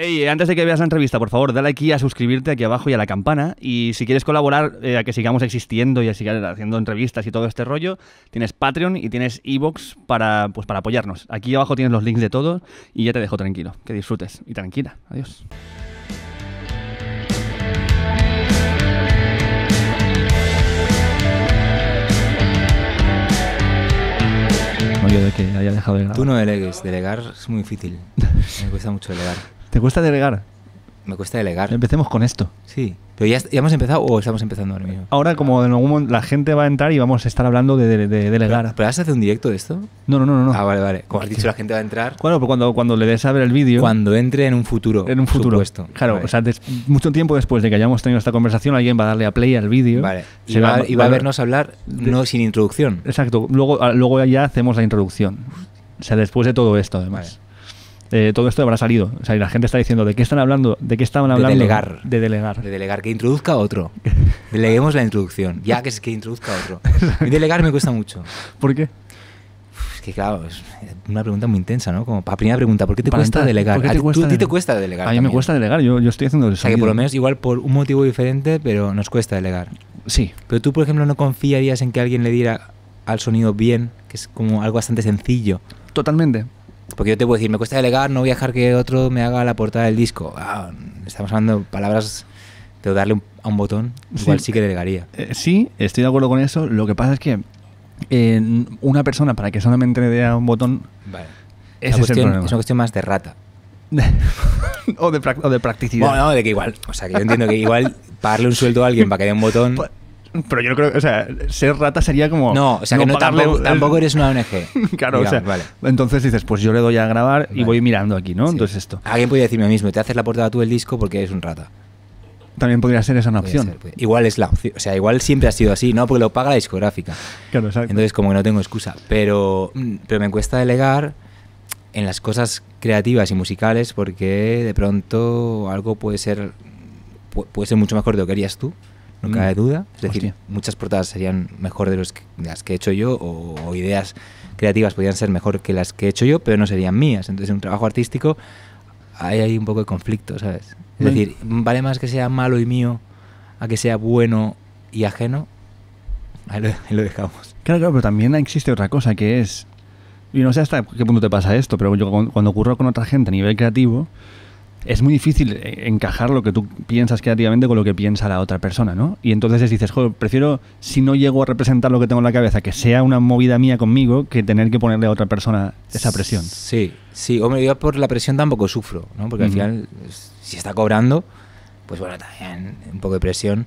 Hey, eh, antes de que veas la entrevista, por favor, dale aquí a suscribirte aquí abajo y a la campana. Y si quieres colaborar eh, a que sigamos existiendo y a seguir haciendo entrevistas y todo este rollo, tienes Patreon y tienes Evox para, pues, para apoyarnos. Aquí abajo tienes los links de todo y ya te dejo tranquilo. Que disfrutes y tranquila. Adiós. No, que haya dejado de Tú no delegues, delegar es muy difícil. Me cuesta mucho delegar. ¿Te cuesta delegar? Me cuesta delegar. Empecemos con esto. Sí. ¿Pero ya, hemos empezado o estamos empezando ahora mismo? Ahora, como en algún momento la gente va a entrar y vamos a estar hablando de, delegar. ¿Pero, ¿Pero, has un directo de esto? No, no, no. no. Ah, vale, vale. Como has dicho, la gente va a entrar. Claro, pero cuando, cuando le des a ver el vídeo. Cuando entre en un futuro. En un futuro. Supuesto. Claro, o sea, mucho tiempo después de que hayamos tenido esta conversación, alguien va a darle a play al vídeo. Vale. Y va, a vernos hablar no sin introducción. Exacto. Luego, ah, luego ya hacemos la introducción. O sea, después de todo esto, además. Eh, todo esto habrá salido. O sea, la gente está diciendo, ¿de qué están hablando? ¿De qué estaban hablando? De delegar. De delegar. De delegar. Que introduzca otro. Deleguemos la introducción. Ya que, es que introduzca otro. Y delegar me cuesta mucho. ¿Por qué? Es que claro, es una pregunta muy intensa, ¿no? Como para primera pregunta, ¿por qué te cuesta delegar? a, ti te cuesta delegar. A mí me cuesta delegar, yo, estoy haciendo O sea, que por lo menos igual por un motivo diferente, pero nos cuesta delegar. Sí. Pero tú, por ejemplo, no confiarías en que alguien le diera al sonido bien, que es como algo bastante sencillo. Totalmente. Porque yo te puedo decir, me cuesta delegar, no voy a dejar que otro me haga la portada del disco. Ah, estamos hablando palabras de darle a un botón, igual sí, que delegaría. Eh, sí, estoy de acuerdo con eso. Lo que pasa es que eh, una persona, para que solamente le dé a un botón, es, una cuestión más de rata. o, de o, de practicidad. Bueno, no, de que igual. O sea, que yo entiendo que igual pagarle un sueldo a alguien para que dé un botón. Pues, pero yo creo que, o sea, ser rata sería como. No, o sea, que no, tampoco, eres una ONG. claro, o sea. Entonces dices, pues yo le doy a grabar y voy mirando aquí, ¿no? Entonces esto. Alguien podría decirme mismo, te haces la portada tú del disco porque eres un rata. También podría ser esa una opción. Pues, igual es la opción. O sea, igual siempre ha sido así, ¿no? Porque lo paga la discográfica. Claro, exacto. Entonces, como que no tengo excusa. Pero, mm, pero me cuesta delegar en las cosas creativas y musicales porque de pronto algo puede ser puede ser mucho mejor de lo que harías tú no mm. duda. Es decir, muchas portadas serían mejor de las que he hecho yo o, ideas creativas podrían ser mejor que las que he hecho yo, pero no serían mías. Entonces, en un trabajo artístico hay, un poco de conflicto, ¿sabes? Es decir, vale más que sea malo y mío a que sea bueno y ajeno. Ahí lo, dejamos. Claro, claro, pero también existe otra cosa que es y no sé hasta qué punto te pasa esto, pero yo cuando, cuando ocurro con otra gente a nivel creativo, es muy difícil eh, encajar lo que tú piensas creativamente con lo que piensa la otra persona, ¿no? Y entonces dices, prefiero, si no llego a representar lo que tengo en la cabeza, que sea una movida mía conmigo, que tener que ponerle a otra persona esa presión. Sí, sí, hombre, yo por la presión tampoco sufro, ¿no? Porque al final, si está cobrando, pues bueno, también un poco de presión.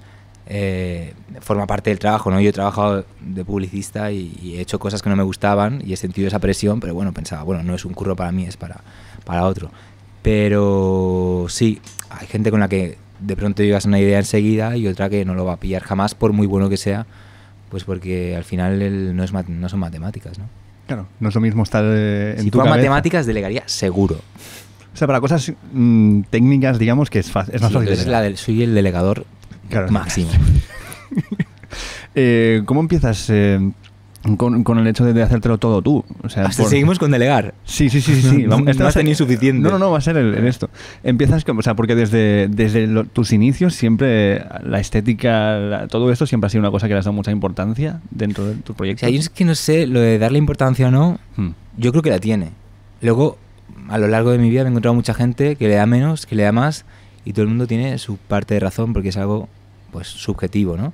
Eh, forma parte del trabajo, ¿no? Yo he trabajado de publicista y, he hecho cosas que no me gustaban y he sentido esa presión, pero bueno, pensaba, bueno, no es un curro para mí, es para, para otro. Pero sí, hay gente con la que de pronto llegas a una idea enseguida y otra que no lo va a pillar jamás, por muy bueno que sea, pues porque al final no, es, no son matemáticas, ¿no? Claro, no es lo mismo estar en eh, en si tu matemáticas, delegaría seguro. O sea, para cosas mm, técnicas, digamos que es, más fácil. la del, soy el delegador máximo. Eh, ¿Cómo empiezas? Eh, con, el hecho de, hacértelo todo tú. O sea, Hasta seguimos con delegar. Sí, sí, sí, sí. sí. no va a ser insuficiente. No, no, no, va a ser en esto. Empiezas, con, o sea, porque desde, desde tus inicios siempre la estética, todo esto siempre ha sido una cosa que le has dado mucha importancia dentro de tu proyecto. Hay sea, es que no sé, lo de darle importancia o no, hmm. yo creo que la tiene. Luego, a lo largo de mi vida me he encontrado mucha gente que le da menos, que le da más, y todo el mundo tiene su parte de razón porque es algo, pues, subjetivo, ¿no?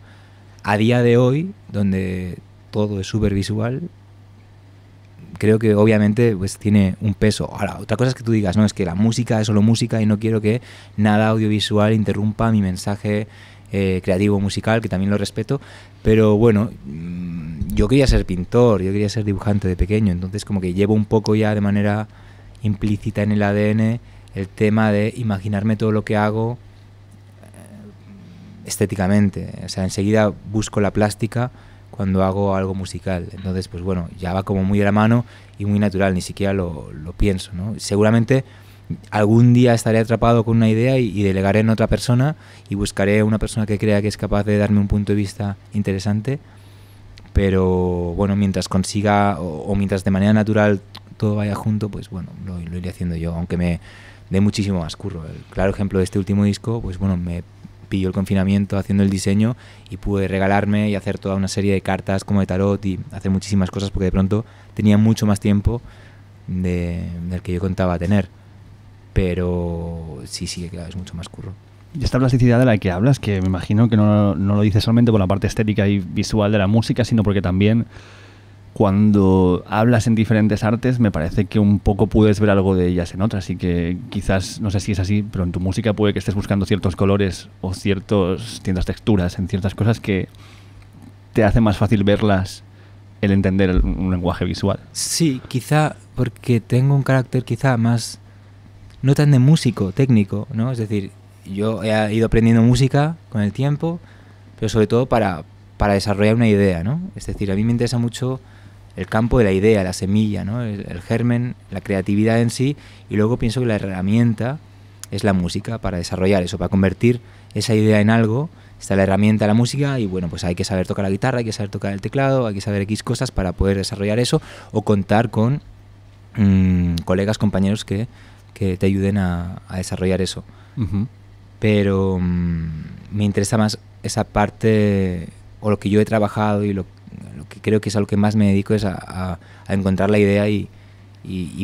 A día de hoy, donde todo es súper visual, creo que obviamente pues tiene un peso. Ahora, otra cosa es que tú digas, no, es que la música es solo música y no quiero que nada audiovisual interrumpa mi mensaje eh, creativo musical, que también lo respeto, pero bueno, mm, yo quería ser pintor, yo quería ser dibujante de pequeño, entonces como que llevo un poco ya de manera implícita en el ADN el tema de imaginarme todo lo que hago eh, estéticamente, o sea, enseguida busco la plástica cuando hago algo musical. Entonces, pues bueno, ya va como muy de la mano y muy natural, ni siquiera lo, pienso. ¿no? Seguramente algún día estaré atrapado con una idea y, delegaré en otra persona y buscaré una persona que crea que es capaz de darme un punto de vista interesante. Pero bueno, mientras consiga o, mientras de manera natural todo vaya junto, pues bueno, lo, lo iré haciendo yo, aunque me dé muchísimo más curro. El claro ejemplo de este último disco, pues bueno, me pillo el confinamiento haciendo el diseño y pude regalarme y hacer toda una serie de cartas como de tarot y hacer muchísimas cosas porque de pronto tenía mucho más tiempo de, del que yo contaba tener. Pero sí, sí, claro, es mucho más curro. Y esta plasticidad de la que hablas, que me imagino que no, no lo dices solamente por la parte estética y visual de la música, sino porque también cuando hablas en diferentes artes, me parece que un poco puedes ver algo de ellas en otras. Así que quizás, no sé si es así, pero en tu música puede que estés buscando ciertos colores o ciertas ciertas texturas en ciertas cosas que te hace más fácil verlas el entender un lenguaje visual. Sí, quizá porque tengo un carácter quizá más, no tan de músico, técnico, ¿no? Es decir, yo he ido aprendiendo música con el tiempo, pero sobre todo para, para desarrollar una idea, ¿no? Es decir, a mí me interesa mucho el campo de la idea, la semilla, ¿no? el, germen, la creatividad en sí, y luego pienso que la herramienta es la música para desarrollar eso, para convertir esa idea en algo. Está la herramienta, la música, y bueno, pues hay que saber tocar la guitarra, hay que saber tocar el teclado, hay que saber X cosas para poder desarrollar eso o contar con mm, colegas, compañeros que, que te ayuden a, desarrollar eso. Pero mm, me interesa más esa parte o lo que yo he trabajado y lo que creo que es a lo que más me dedico, es a, encontrar la idea y,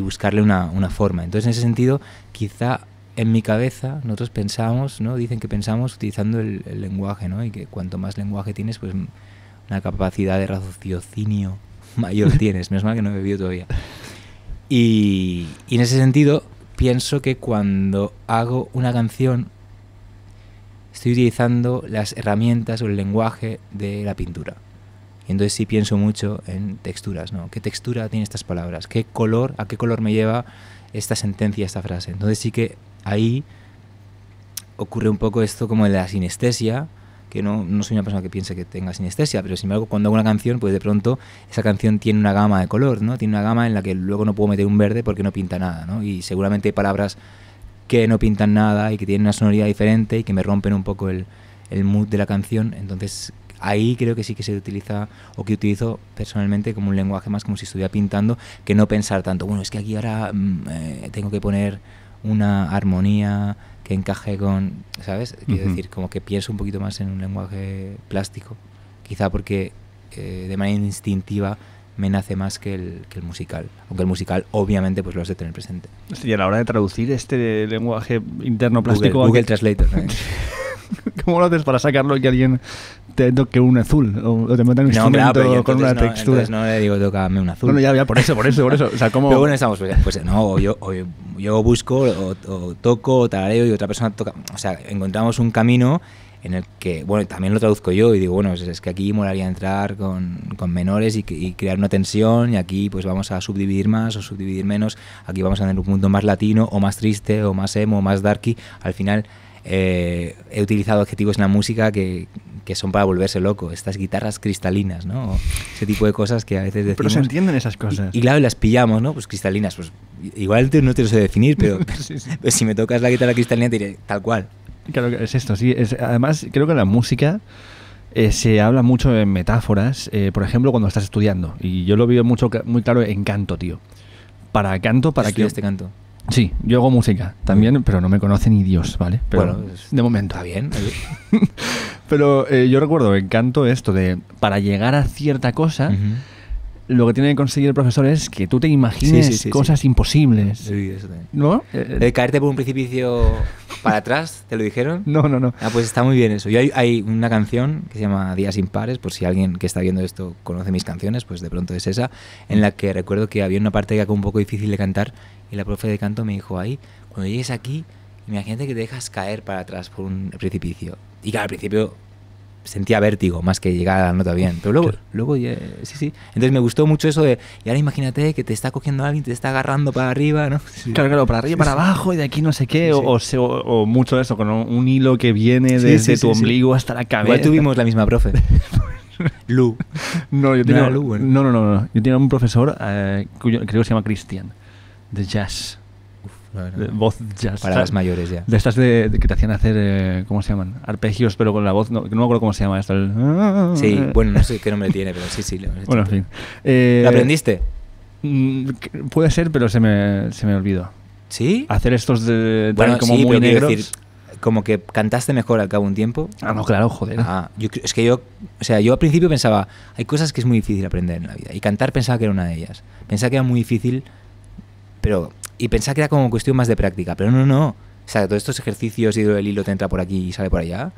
buscarle una, forma. Entonces, en ese sentido, quizá en mi cabeza nosotros pensamos, ¿no? dicen que pensamos utilizando el, lenguaje, ¿no? y que cuanto más lenguaje tienes, pues una capacidad de raciocinio mayor tienes. Menos mal que no he bebido todavía. y en ese sentido, pienso que cuando hago una canción, estoy utilizando las herramientas o el lenguaje de la pintura. Y entonces sí pienso mucho en texturas, ¿no? ¿Qué textura tiene estas palabras? ¿Qué color, a qué color me lleva esta sentencia, esta frase? Entonces sí que ahí ocurre un poco esto como de la sinestesia, que no, soy una persona que piense que tenga sinestesia, pero sin embargo cuando hago una canción, pues de pronto esa canción tiene una gama de color, ¿no? Tiene una gama en la que luego no puedo meter un verde porque no pinta nada, ¿no? Y seguramente hay palabras que no pintan nada y que tienen una sonoridad diferente y que me rompen un poco el, el mood de la canción, entonces ahí creo que sí que se utiliza o que utilizo personalmente como un lenguaje más como si estuviera pintando que no pensar tanto, bueno, es que aquí ahora mm, eh, tengo que poner una armonía que encaje con, ¿sabes? Quiero decir, como que pienso un poquito más en un lenguaje plástico, quizá porque eh, de manera instintiva me nace más que el, musical. Aunque el musical, obviamente, pues lo has de tener presente. Y a la hora de traducir este lenguaje interno plástico... Google, Google Translator. ¿eh? ¿Cómo lo haces para sacarlo y que alguien te toque un azul o, te un instrumento no, ah, con una textura. no le digo, tocame un azul. No, ya, ya, por eso, por eso, por eso. O sea, ¿cómo? bueno, estamos, pues, no, o yo, yo busco, o, toco, o tarareo y otra persona toca. O sea, encontramos un camino en el que, bueno, también lo traduzco yo y digo, bueno, es, que aquí molaría entrar con, menores y, crear una tensión y aquí pues vamos a subdividir más o subdividir menos, aquí vamos a tener un mundo más latino o más triste o más emo o más darky. Al final eh, he utilizado adjetivos en la música que, que son para volverse loco, estas guitarras cristalinas, ¿no? ese tipo de cosas que a veces decimos. Pero se entienden esas cosas. Y, y claro, las pillamos, ¿no? Pues cristalinas, pues igual no te lo sé definir, pero, pues si me tocas la guitarra cristalina te diré tal cual. Claro, que es esto, sí. además, creo que la música... Eh, se habla mucho en metáforas, eh, por ejemplo, cuando estás estudiando. Y yo lo veo mucho, muy claro en canto, tío. Para canto, para que... este canto? Sí, yo hago música también, pero no me conoce ni Dios, ¿vale? bueno, de momento. Está bien. pero eh, yo recuerdo, encanto esto de para llegar a cierta cosa lo que tiene que conseguir el profesor es que tú te imagines cosas imposibles. ¿No? de eh, caerte por un precipicio para atrás, ¿te lo dijeron? No, no, no. Ah, pues está muy bien eso. Yo hay, una canción que se llama Días Impares, por si alguien que está viendo esto conoce mis canciones, pues de pronto es esa, en la que recuerdo que había una parte que era un poco difícil de cantar y la profe de canto me dijo ahí, cuando llegues aquí, imagínate que te dejas caer para atrás por un precipicio. Y claro, al principio sentía vértigo más que llegar a la nota bien. Pero luego, luego sí, sí. Entonces me gustó mucho eso de, y ahora imagínate que te está cogiendo alguien, te está agarrando para arriba, ¿no? Claro, claro, para arriba, para abajo, y de aquí no sé qué, o, mucho O, mucho eso, con un hilo que viene desde tu ombligo hasta la cabeza. Igual tuvimos la misma profe. Lu. No, yo tenía, no, no, no, Yo tenía un profesor eh, cuyo, creo que se llama Cristian, de jazz Voz jazz. Para las mayores ya. De estas de, que te hacían hacer, eh, ¿cómo se llaman? Arpegios, pero con la voz, no, no me acuerdo cómo se llama esto. Sí, bueno, no sé qué nombre tiene, pero sí, sí. bueno, en fin. Eh, aprendiste? Mm, puede ser, pero se me, se me olvidó. ¿Sí? Hacer estos de, bueno, como sí, muy Decir, como que cantaste mejor al cabo un tiempo. Ah, no, claro, joder. Ah, es que yo, o sea, yo al principio pensaba, hay cosas que es muy difícil aprender en la vida. Y cantar pensaba que era una de ellas. Pensaba que era muy difícil pero, y pensaba que era como cuestión más de práctica, pero no, no. O sea, todos estos ejercicios y el hilo te entra por aquí y sale por allá.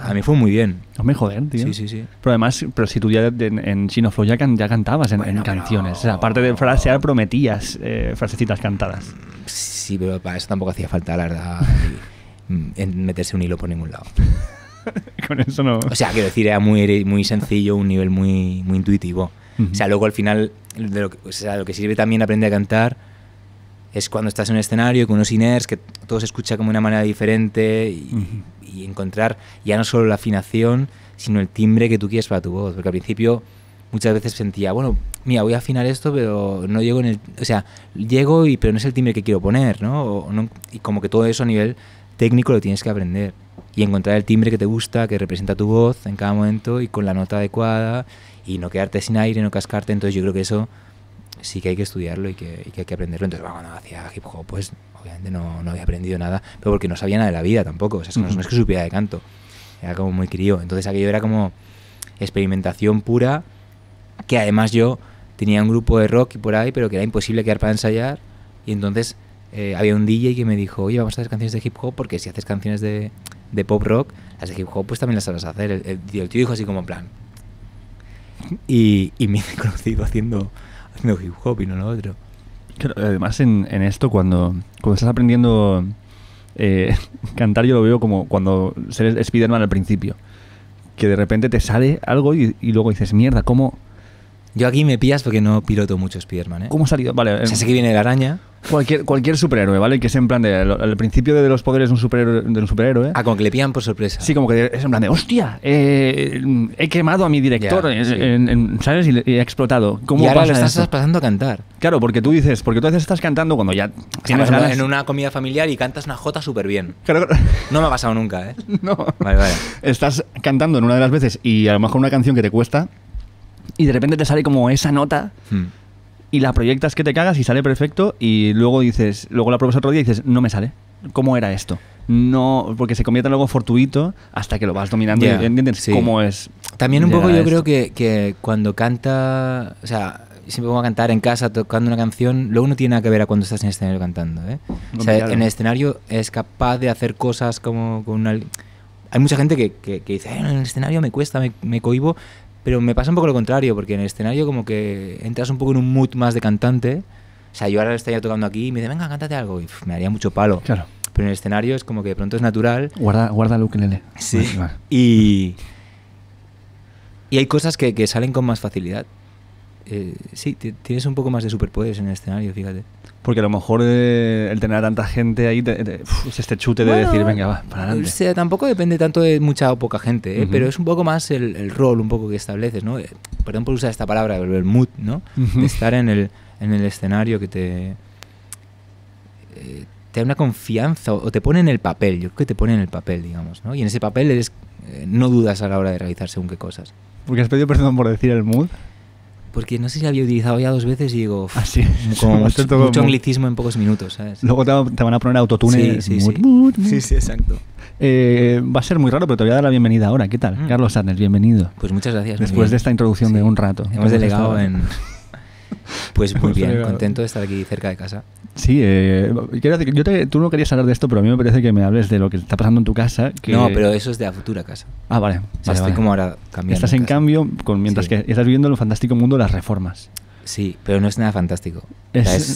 A mí fue muy bien. No me joder, tío. Sí, sí, sí. Pero además, pero si tú ya en, en ya, cantabas en, canciones. O sea, aparte de frasear, prometías eh, frasecitas cantadas. Sí, pero para eso tampoco hacía falta, la verdad, mm, en meterse un hilo por ningún lado. Con eso no. O sea, quiero decir, era muy, muy sencillo, un nivel muy, muy intuitivo. O sea, luego al final, de lo, que, o sea, lo que sirve también aprender a cantar es cuando estás en un escenario con unos iners, que todo se escucha como de una manera diferente y, encontrar ya no solo la afinación, sino el timbre que tú quieres para tu voz. Porque al principio muchas veces sentía, bueno, mira, voy a afinar esto, pero no llego en el... O sea, llego, y, pero no es el timbre que quiero poner, no y como que todo eso a nivel técnico lo tienes que aprender y encontrar el timbre que te gusta, que representa tu voz en cada momento y con la nota adecuada y no quedarte sin aire, no cascarte. Entonces yo creo que eso sí que hay que estudiarlo y que, hay que aprenderlo. Entonces, cuando hacía hip hop, pues obviamente no, no, había aprendido nada, pero porque no sabía nada de la vida tampoco. O sea, es que no, es que supiera de canto. Era como muy crío. Entonces aquello era como experimentación pura, que además yo tenía un grupo de rock y por ahí, pero que era imposible quedar para ensayar. Y entonces eh, había un DJ que me dijo, oye, vamos a hacer canciones de hip hop, porque si haces canciones de, de pop rock, las de hip hop pues también las sabrás hacer. El, el tío dijo así como en plan, y, me he conocido haciendo, haciendo hip hop y no lo otro. además, en, esto, cuando, estás aprendiendo eh, cantar, yo lo veo como cuando eres Spider-Man al principio. Que de repente te sale algo y, y luego dices, mierda, ¿cómo, yo aquí me pillas porque no piloto mucho Spider-Man, ¿eh? ¿Cómo ha salido? Vale. O sea, eh, sé que viene la araña. Cualquier, superhéroe, ¿vale? Que es en plan de. Al principio de los poderes de un superhéroe. De un superhéroe ah, como que le pillan por sorpresa. Sí, como que es en plan de. ¡Hostia! Eh, he quemado a mi director, ¿sabes? Y, ha explotado. ¿Cómo y ahora estás pasando a cantar. Claro, porque tú dices. Porque tú a veces estás cantando cuando ya tienes En una comida familiar y cantas una jota súper bien. Claro. No me ha pasado nunca, ¿eh? No. Vale, vale. Estás cantando en una de las veces y a lo mejor una canción que te cuesta y de repente te sale como esa nota. Hmm. Y la proyectas que te cagas y sale perfecto y luego dices, luego la pruebas otro día y dices, no me sale. ¿Cómo era esto? no porque se convierte en algo fortuito hasta que lo vas dominando y entiendes cómo es. También un poco yo creo que, que, cuando canta, o sea, siempre pongo a cantar en casa tocando una canción, luego no tiene nada que ver a cuando estás en el escenario cantando. ¿eh? o sea, en el escenario es capaz de hacer cosas como con Hay mucha gente que, que, dice, eh, en el escenario me cuesta, me, me cohibo, pero me pasa un poco lo contrario, porque en el escenario como que entras un poco en un mood más de cantante. O sea, yo ahora estaría tocando aquí y me dice, venga, cántate algo. Y me haría mucho palo. Claro. Pero en el escenario es como que de pronto es natural. Guarda, guarda el ukelele. Sí. Y, y hay cosas que, que salen con más facilidad. Eh, sí, tienes un poco más de superpoderes en el escenario, fíjate. Porque a lo mejor eh, el tener a tanta gente ahí es este chute de decir, venga, va, para adelante. sea, tampoco depende tanto de mucha o poca gente, ¿eh? pero es un poco más el, rol un poco que estableces, ¿no? Perdón por usar esta palabra, el mood, ¿no? De estar en el, en el escenario que te... te da una confianza o te pone en el papel, yo creo que te pone en el papel, digamos, ¿no? Y en ese papel eres, no dudas a la hora de realizar según qué cosas. Porque has pedido perdón por decir el mood porque no sé si había utilizado ya dos veces y digo, ah, mucho, anglicismo en pocos minutos. ¿sabes? Luego te, van a poner autotune. Sí, sí, sí. sí, exacto. Eh, va a ser muy raro, pero te voy a dar la bienvenida ahora. ¿Qué tal? Mm. Carlos Sarnes, bienvenido. Pues muchas gracias. Después de esta introducción de un rato. Hemos delegado en, Pues muy bien, contento de estar aquí cerca de casa. Sí, eh, yo tú no querías hablar de esto, pero a mí me parece que me hables de lo que está pasando en tu casa. No, pero eso es de la futura casa. Ah, vale. como ahora cambiando. Estás en cambio, con, mientras que estás viviendo en el fantástico mundo las reformas. Sí, pero no es nada fantástico.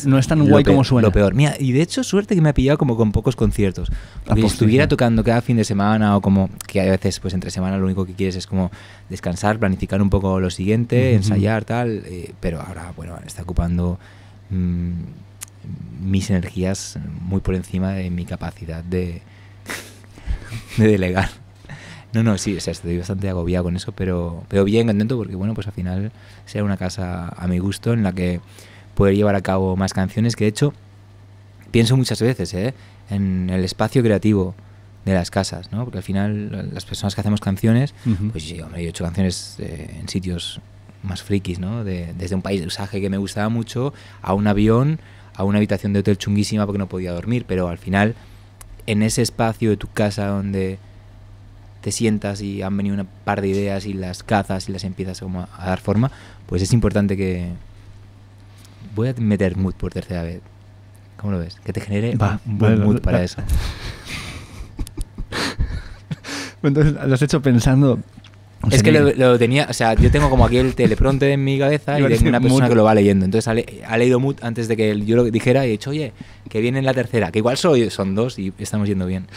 no es tan guay como suena. Lo peor. y de hecho, suerte que me ha pillado como con pocos conciertos. si estuviera tocando cada fin de semana o como que a veces, pues entre semana, lo único que quieres es como descansar, planificar un poco lo siguiente, ensayar, tal. Eh, pero ahora, bueno, está ocupando mm, mis energías muy por encima de mi capacidad de, de delegar. No, no, sí, o sea, estoy bastante agobiado con eso, pero, pero bien contento porque, bueno, pues al final sea una casa a mi gusto en la que poder llevar a cabo más canciones que, de hecho, pienso muchas veces ¿eh? en el espacio creativo de las casas, ¿no? Porque al final las personas que hacemos canciones, pues sí, hombre, yo he hecho canciones eh, en sitios más frikis, ¿no? desde un país de usaje que me gustaba mucho a un avión, a una habitación de hotel chunguísima porque no podía dormir, pero al final en ese espacio de tu casa donde te sientas y han venido un par de ideas y las cazas y las empiezas como a dar forma, pues es importante que... Voy a meter mood por tercera vez. ¿Cómo lo ves? Que te genere un mood para eso. Entonces, lo has hecho pensando... Es que lo, tenía, o sea, yo tengo como aquí el teleprompter en mi cabeza y tengo una persona que lo va leyendo. Entonces ha, leído mood antes de que yo lo dijera y he dicho, oye, que viene en la tercera, que igual soy, son dos y estamos yendo bien.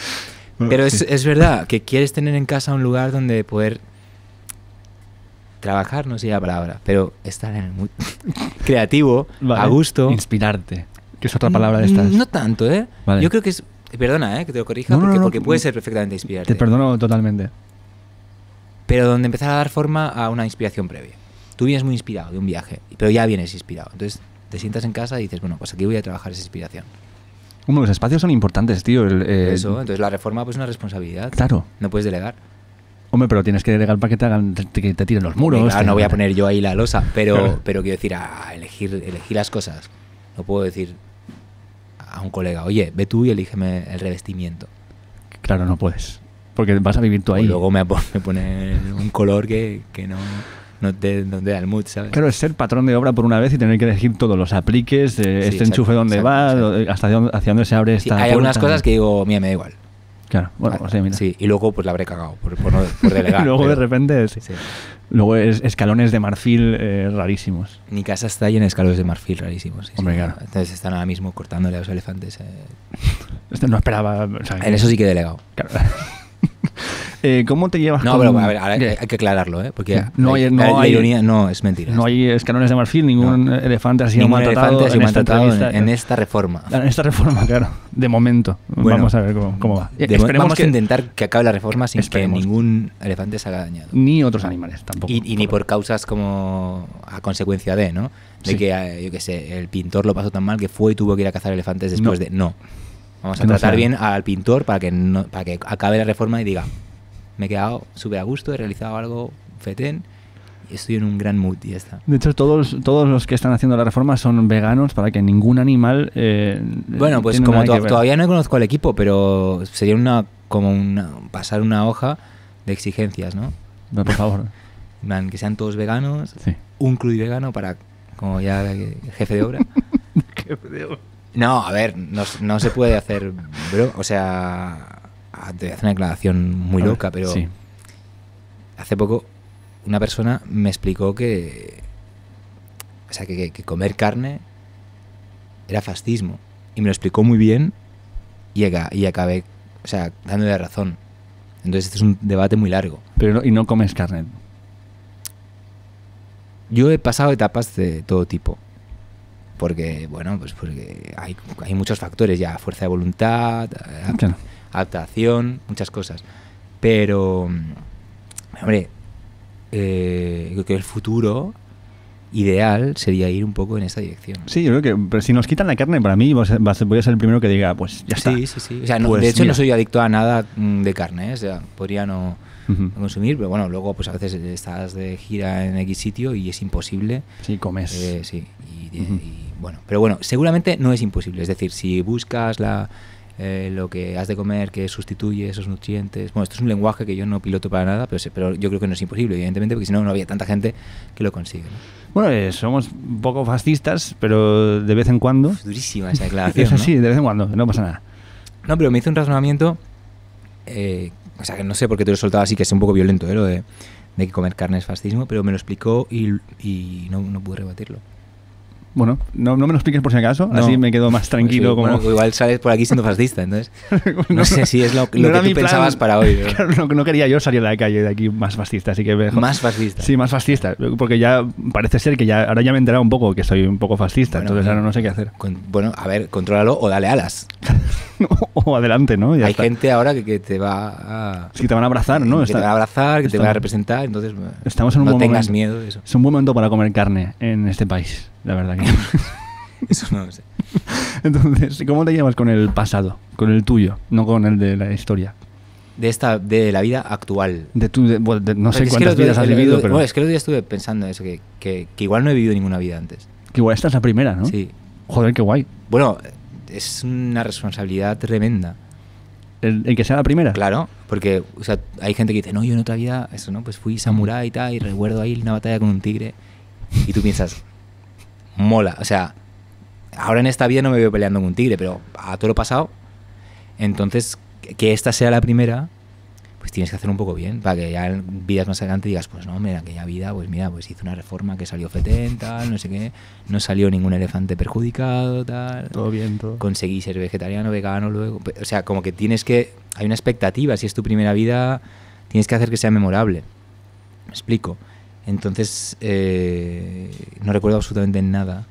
Ah, pero es, es, verdad que quieres tener en casa un lugar donde poder trabajar, no sé la palabra, pero estar en el creativo, a gusto. Inspirarte, que es otra palabra de mm, estas. No tanto, ¿eh? Yo creo que es... Perdona, ¿eh? Que te lo corrija, porque, porque puede ser perfectamente inspirarte. Te perdono totalmente. Pero donde empezar a dar forma a una inspiración previa. Tú vienes muy inspirado de un viaje, pero ya vienes inspirado. Entonces te sientas en casa y dices, bueno, pues aquí voy a trabajar esa inspiración. Hombre, los espacios son importantes, tío. Eh, Eso, entonces la reforma pues es una responsabilidad. Claro. No puedes delegar. Hombre, pero tienes que delegar para que te hagan, tiren los muros. no voy a poner yo ahí la losa, pero, pero quiero decir, a elegir, elegir las cosas. No puedo decir a un colega, oye, ve tú y elígeme el revestimiento. Claro, no puedes. Porque vas a vivir tú ahí. y luego me, me pone un color que no no te, ¿sabes? Claro, es ser patrón de obra por una vez y tener que elegir todos los apliques, este enchufe dónde va, eh, hasta hacia dónde se abre esta. hay unas algunas cosas que digo, mía me da igual. Claro, bueno, o ah, sea, pues, eh, mira. Sí, y luego pues la habré cagado por, delegar. no, luego de repente, sí. Luego es, escalones de marfil eh, rarísimos. Mi casa está ahí en escalones de marfil rarísimos. Hombre, claro. Entonces están ahora mismo cortándole a los elefantes. Este no esperaba. O sea, en eso sí que he delegado. Claro. Eh, ¿Cómo te llevas No, pero a ver, hay, que aclararlo, ¿eh? Porque no hay, no ironía no es mentira. No hay escalones de marfil, ningún elefante ha sido ningún ha en, esta en, esta reforma. En esta reforma, claro. De momento. vamos a ver cómo, va. Esperemos vamos a intentar que acabe la reforma sin que ningún elefante se haga dañado. Ni otros animales tampoco. Y, ni por causas como a consecuencia de, ¿no? De que, eh, yo qué sé, el pintor lo pasó tan mal que fue y tuvo que ir a cazar elefantes después de... No. Vamos a tratar bien al pintor para que, no, para que acabe la reforma y diga, me he quedado súper a gusto, he realizado algo fetén y estoy en un gran mood y ya está. De hecho, todos, todos los que están haciendo la reforma son veganos para que ningún animal... Eh, bueno, pues como todavía no conozco al equipo, pero sería una como una, pasar una hoja de exigencias, ¿no? no por favor. que sean todos veganos, un club vegano para, como ya eh, jefe de obra. jefe de obra. No, a ver, no, se puede hacer. o sea, te voy a hacer una declaración muy loca, pero. Sí. Hace poco una persona me explicó que. O sea, que, comer carne era fascismo. Y me lo explicó muy bien y, y acabé, o sea, dándole razón. Entonces, este es un debate muy largo. Pero y no comes carne. Yo he pasado etapas de todo tipo porque, bueno, pues porque hay, muchos factores ya, fuerza de voluntad, eh, adaptación, muchas cosas. Pero, mm, hombre, eh, creo que el futuro ideal sería ir un poco en esta dirección. Sí, yo creo que si nos quitan la carne, para mí voy a ser, el primero que diga, pues ya está. Sí, sí, sí. O sea, no, pues de hecho no soy adicto a nada mm, de carne, ¿eh? podría no consumir, pero bueno, luego pues a veces estás de gira en X sitio y es imposible. Sí, comes. sí, y bueno, pero bueno, seguramente no es imposible. Es decir, si buscas la, eh, lo que has de comer que sustituye esos nutrientes. Bueno, esto es un lenguaje que yo no piloto para nada, pero, pero yo creo que no es imposible, evidentemente, porque si no, no había tanta gente que lo consigue. Bueno, eh, somos un poco fascistas, pero de vez en cuando. Es durísima esa declaración. es así, de vez en cuando, no pasa nada. No, pero me hizo un razonamiento. Eh, o sea, que no sé por qué te lo he soltado así, que es un poco violento, ¿eh? Lo de, que comer carne es fascismo, pero me lo explicó y, no pude rebatirlo. Bueno, no, me lo expliques por si acaso, así me quedo más tranquilo. como... igual sales por aquí siendo fascista, entonces. no, sé si es lo, que tú pensabas para hoy. no, quería yo salir de la calle de aquí más fascista, así que Más fascista. Sí, más fascista, porque ya parece ser que ya ahora ya me he un poco que soy un poco fascista, entonces eh, ahora no sé qué hacer. bueno, a ver, contrólalo o dale alas. o adelante, ¿no? Hay gente ahora que, te va a... te van a abrazar, ¿no? Que te van a abrazar, que te van a representar, entonces... Estamos no tengas momento. miedo. Eso. Es un buen momento para comer carne en este país, la verdad que... Eso no lo sé. Entonces, ¿cómo te llamas con el pasado? Con el tuyo, no con el de la historia. De esta, de la vida actual. De tu, no sé cuántas vidas has vivido, pero... es que el otro día estuve pensando en eso, que, que, igual no he vivido ninguna vida antes. Que igual esta es la primera, ¿no? Sí. Joder, qué guay. Bueno, es una responsabilidad tremenda. El, que sea la primera. Claro, porque hay gente que dice, no, yo en otra vida, eso, ¿no? Pues fui samurái y tal, y recuerdo ahí una batalla con un tigre. Y tú piensas, mola. O sea, ahora en esta vida no me veo peleando con un tigre, pero a todo lo pasado. Entonces, que esta sea la primera, pues tienes que hacer un poco bien, para que ya en vidas más adelante digas, pues no, mira, aquella vida, pues mira, pues hizo una reforma que salió fetén, no sé qué, no salió ningún elefante perjudicado, tal. Todo bien, todo. Conseguí ser vegetariano, vegano luego. O sea, como que tienes que, hay una expectativa, si es tu primera vida, tienes que hacer que sea memorable. explico. Entonces, eh, no recuerdo absolutamente nada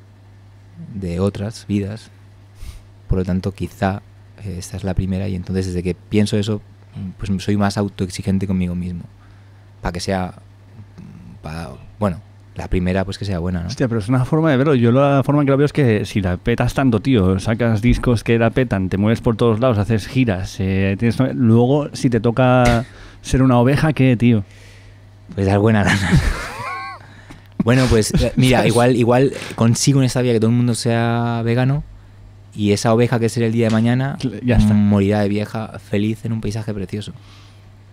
de otras vidas. Por lo tanto, quizá eh, esta es la primera y entonces desde que pienso eso, pues soy más autoexigente conmigo mismo. Para que sea, bueno, la primera pues que sea buena, ¿no? Hostia, pero es una forma de verlo. Yo la forma en que lo veo es que si la petas tanto, tío, sacas discos que la petan, te mueves por todos lados, haces giras, eh, luego si te toca ser una oveja, ¿qué, tío? Pues dar buena lana. Bueno, pues eh, mira, igual, igual consigo esta vida que todo el mundo sea vegano y esa oveja que será el día de mañana ya mm, morirá de vieja feliz en un paisaje precioso.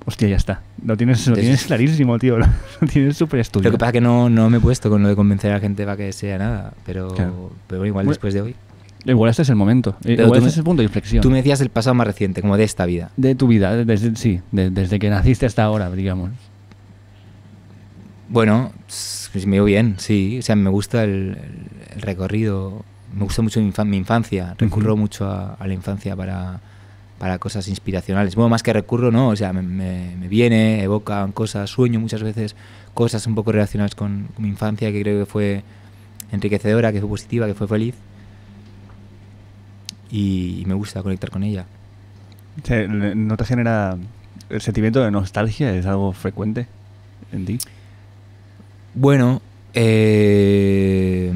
Hostia, ya está. Lo tienes, tienes clarísimo, tío. Lo, tienes súper estudiado. Lo que pasa es que no, no, me he puesto con lo de convencer a la gente para que sea nada, pero, pero igual después de hoy. Igual este es el momento. igual este es el punto de inflexión. Tú me decías el pasado más reciente, como de esta vida. De tu vida, desde, sí, desde que naciste hasta ahora, digamos. Bueno, me veo bien, sí. O sea, me gusta el, recorrido. Me gusta mucho mi, infancia. Recurro mucho a, la infancia para, cosas inspiracionales. Bueno, más que recurro, no. O sea, me, viene, evocan cosas, sueño muchas veces cosas un poco relacionadas con mi infancia que creo que fue enriquecedora, que fue positiva, que fue feliz. Y, y me gusta conectar con ella. ¿No te genera el sentimiento de nostalgia? ¿Es algo frecuente en ti? Bueno, eh,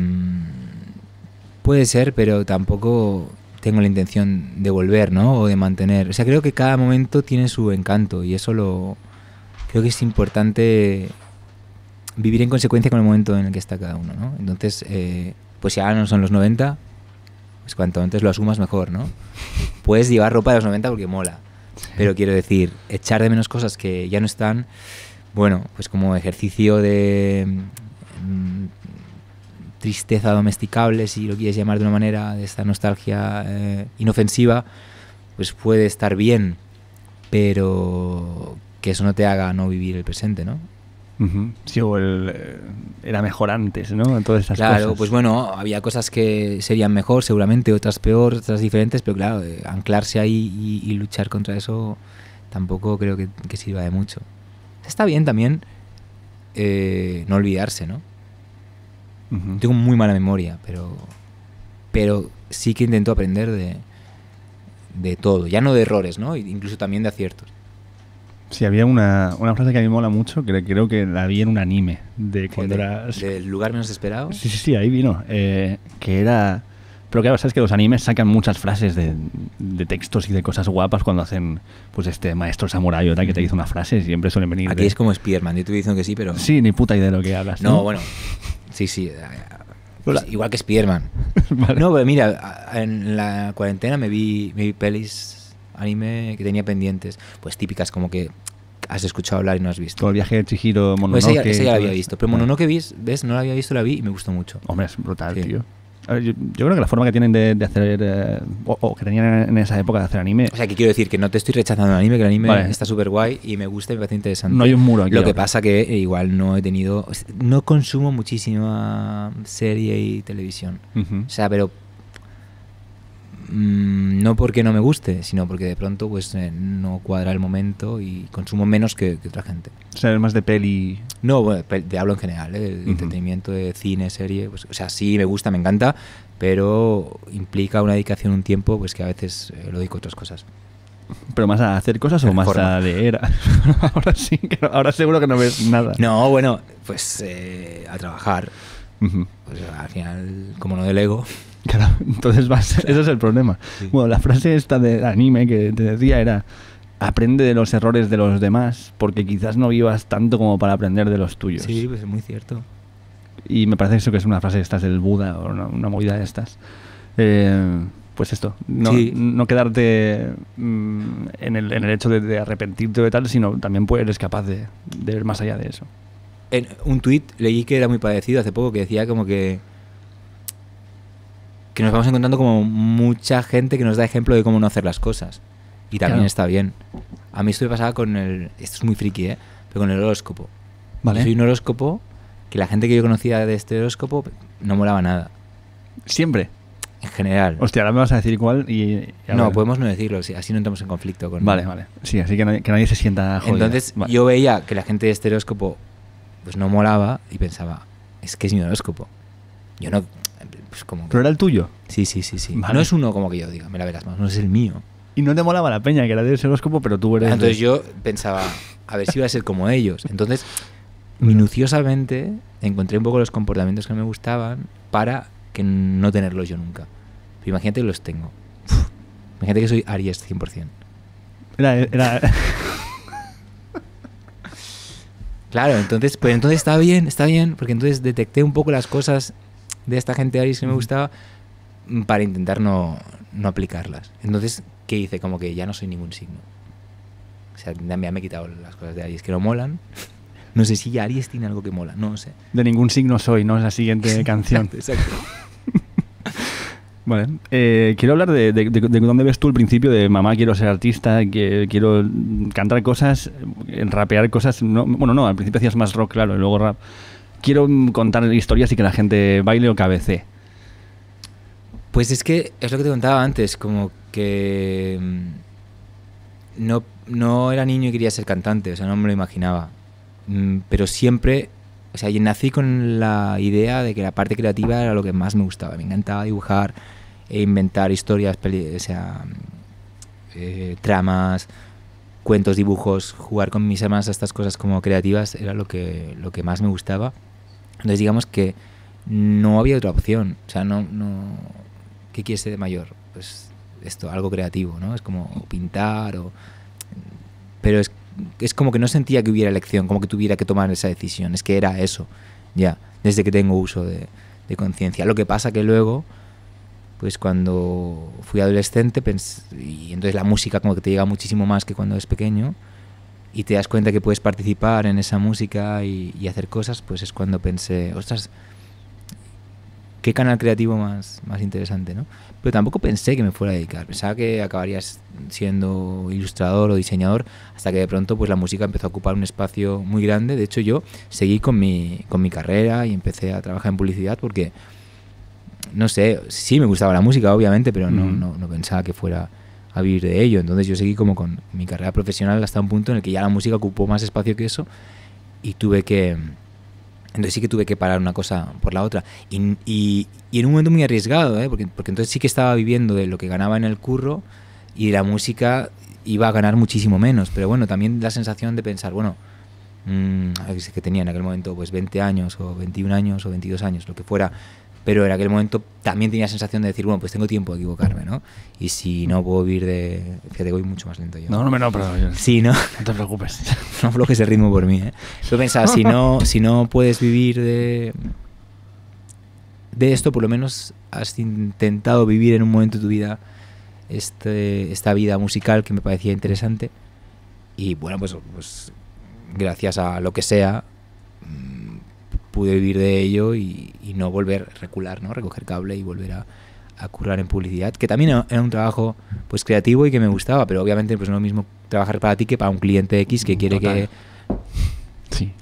puede ser, pero tampoco tengo la intención de volver, ¿no? O de mantener. O sea, creo que cada momento tiene su encanto y eso lo... Creo que es importante vivir en consecuencia con el momento en el que está cada uno, ¿no? Entonces, eh, pues si ahora no son los 90, pues cuanto antes lo asumas mejor, ¿no? Puedes llevar ropa de los 90 porque mola, pero quiero decir, echar de menos cosas que ya no están bueno, pues como ejercicio de mm, tristeza domesticable, si lo quieres llamar de una manera, de esta nostalgia eh, inofensiva, pues puede estar bien, pero que eso no te haga no vivir el presente, ¿no? Sí, o el, eh, era mejor antes, ¿no? claro, pues bueno, había cosas que serían mejor, seguramente, otras peor, otras diferentes, pero claro, eh, anclarse ahí y, luchar contra eso tampoco creo que sirva de mucho. Está bien también eh, no olvidarse, ¿no? Tengo muy mala memoria, pero, pero sí que intento aprender de, de todo, ya no de errores, ¿no? Incluso también de aciertos. Sí, había una, frase que a mí me mola mucho, que creo que la vi en un anime. de cuando ¿Del lugar menos esperado? Sí, sí, sí, ahí vino. Eh, que era pero claro, sabes que los animes sacan muchas frases de, textos y de cosas guapas cuando hacen, pues, este maestro samurai o tal, que te dice una frase, siempre suelen venir. Aquí es como Spiderman, yo te diciendo que sí, pero. Sí, ni puta idea de lo que hablas. No, bueno. Sí, sí. Eh, pues igual que Spiderman. No, pero mira, en la cuarentena me vi, me vi pelis anime que tenía pendientes, pues típicas, como que has escuchado hablar y no has visto. Todo el viaje de Chihiro, Mononoke. Pues esa, ya, había visto. Pero Mononoke, ves, No la había visto, la vi y me gustó mucho. Hombre, es brutal, tío yo, creo que la forma que tienen de, hacer, eh, o, que tenían en esa época de hacer anime. O sea, que quiero decir que no te estoy rechazando el anime, que el anime está súper guay y me gusta y me parece interesante. No hay un muro aquí. Lo que pasa que eh, igual no he tenido. No consumo muchísima serie y televisión. O sea, pero Mm, no porque no me guste, sino porque de pronto pues eh, no cuadra el momento y consumo menos que, otra gente. O sea, más de peli... No, bueno, te hablo en general, eh, de el entretenimiento de cine, serie, pues, o sea, sí, me gusta, me encanta, pero implica una dedicación, un tiempo, pues que a veces eh, lo dedico a otras cosas. ¿Pero más a hacer cosas o más a leer? ahora sí, ahora seguro que no ves nada. No, bueno, pues a trabajar. Pues, al final, como no delego, entonces vas, ese es el problema. Bueno, la frase esta del anime que te decía era aprende de los errores de los demás, porque quizás no vivas tanto como para aprender de los tuyos. Sí, pues es muy cierto. Y me parece eso que es una frase de estas del Buda o una, movida de estas. Eh, pues esto, no, no quedarte mm, en, el, en, el, hecho de, arrepentirte de tal, sino también puedes, eres capaz de, de ver más allá de eso. En un tuit leí que era muy parecido hace poco, que decía como que que nos vamos encontrando como mucha gente que nos da ejemplo de cómo no hacer las cosas. Y también está bien. A mí esto me pasaba con el. Esto es muy friki, ¿eh? Pero con el horóscopo. Vale. Yo soy un horóscopo que la gente que yo conocía de este horóscopo no molaba nada. ¿Siempre? En general. Hostia, ahora me vas a decir cuál y. no, podemos no decirlo, así no entramos en conflicto con. Vale, vale. Sí, así que nadie, se sienta jodido. Entonces, yo veía que la gente de este horóscopo pues no molaba y pensaba, es que es mi horóscopo. Yo no, pues como ¿Pero era el tuyo? Sí, sí, sí, sí. No es uno como que yo diga, me la verás más, no es el mío. Y no te molaba la peña, que era de ese horóscopo, pero tú eres... Ah, entonces yo pensaba, a ver si iba a ser como ellos. Entonces, minuciosamente, encontré un poco los comportamientos que me gustaban para que no tenerlos yo nunca. Pero imagínate que los tengo. imagínate que soy Aries 100%. Era... era... Claro, entonces, pues entonces está bien, está bien, porque entonces detecté un poco las cosas de esta gente Aries que me gustaba mm, para intentar no, no aplicarlas. Entonces, ¿qué hice? Como que ya no soy ningún signo. O sea, ya me he quitado las cosas de Aries que no molan. No sé si Aries tiene algo que mola, no sé. De ningún signo soy, ¿no? Es la siguiente canción. exacto. vale. Eh, quiero hablar de, de, dónde ves tú el principio de mamá, quiero ser artista, que, quiero cantar cosas, rapear cosas. bueno, no, al principio hacías más rock, claro, y luego rap quiero contar historias y que la gente baile o cabece. Pues es que es lo que te contaba antes, como que mm, no, no era niño y quería ser cantante, o sea, no me lo imaginaba. Mm, pero siempre, o sea, nací con la idea de que la parte creativa era lo que más me gustaba. Me encantaba dibujar e inventar historias, o sea, mm, eh, tramas, cuentos, dibujos, jugar con mis hermanas estas cosas como creativas era lo que, lo que más me gustaba. Entonces digamos que no había otra opción. O sea, no, no ¿qué quieres ser de mayor? Pues esto, algo creativo, ¿no? Es como pintar o... Pero es, es como que no sentía que hubiera elección, como que tuviera que tomar esa decisión. Es que era eso, ya, desde que tengo uso de, conciencia. Lo que pasa que luego, pues cuando fui adolescente, y entonces la música como que te llega muchísimo más que cuando eres pequeño, y te das cuenta que puedes participar en esa música y, hacer cosas, pues es cuando pensé, ostras, qué canal creativo más, más interesante, ¿no? Pero tampoco pensé que me fuera a dedicar, pensaba que acabarías siendo ilustrador o diseñador, hasta que de pronto pues la música empezó a ocupar un espacio muy grande, de hecho yo seguí con mi, con mi carrera y empecé a trabajar en publicidad porque, no sé, sí me gustaba la música obviamente, pero no, no pensaba que fuera a vivir de ello. Entonces yo seguí como con mi carrera profesional hasta un punto en el que ya la música ocupó más espacio que eso y tuve que... Entonces sí que tuve que parar una cosa por la otra. Y, en un momento muy arriesgado, ¿eh? porque, porque entonces sí que estaba viviendo de lo que ganaba en el curro y la música iba a ganar muchísimo menos. Pero bueno, también la sensación de pensar, bueno, mmm, que tenía en aquel momento pues 20 años o 21 años o 22 años, lo que fuera, pero en aquel momento también tenía la sensación de decir, bueno, pues tengo tiempo de equivocarme, ¿no? Y si no puedo vivir de... Fíjate, voy mucho más lento yo. No, no no, pero... Sí, ¿no? No te preocupes. no aflojes el ritmo por mí, ¿eh? Yo pensaba, si no, si no puedes vivir de... De esto, por lo menos has intentado vivir en un momento de tu vida este, esta vida musical que me parecía interesante. Y bueno, pues, pues gracias a lo que sea, pude vivir de ello y, no volver a recular, ¿no? Recoger cable y volver a, currar en publicidad, que también era un trabajo pues creativo y que me gustaba, pero obviamente pues no es lo mismo trabajar para ti que para un cliente X que quiere que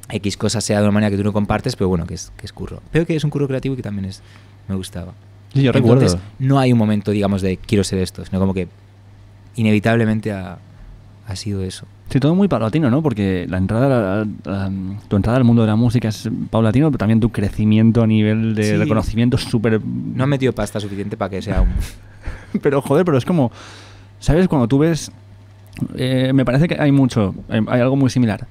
X cosas sea de una manera que tú no compartes, pero bueno, que es, que es curro. Pero que es un curro creativo y que también es me gustaba. yo recuerdo. no hay un momento, digamos, de quiero ser esto, sino como que inevitablemente a, ha sido eso. Sí, todo muy paulatino, ¿no? Porque la entrada, tu entrada al mundo de la música es paulatino, pero también tu crecimiento a nivel de reconocimiento es súper... No ha metido pasta suficiente para que sea un... pero joder, pero es como... ¿Sabes? Cuando tú ves... Eh, me parece que hay mucho, eh, hay, algo muy similar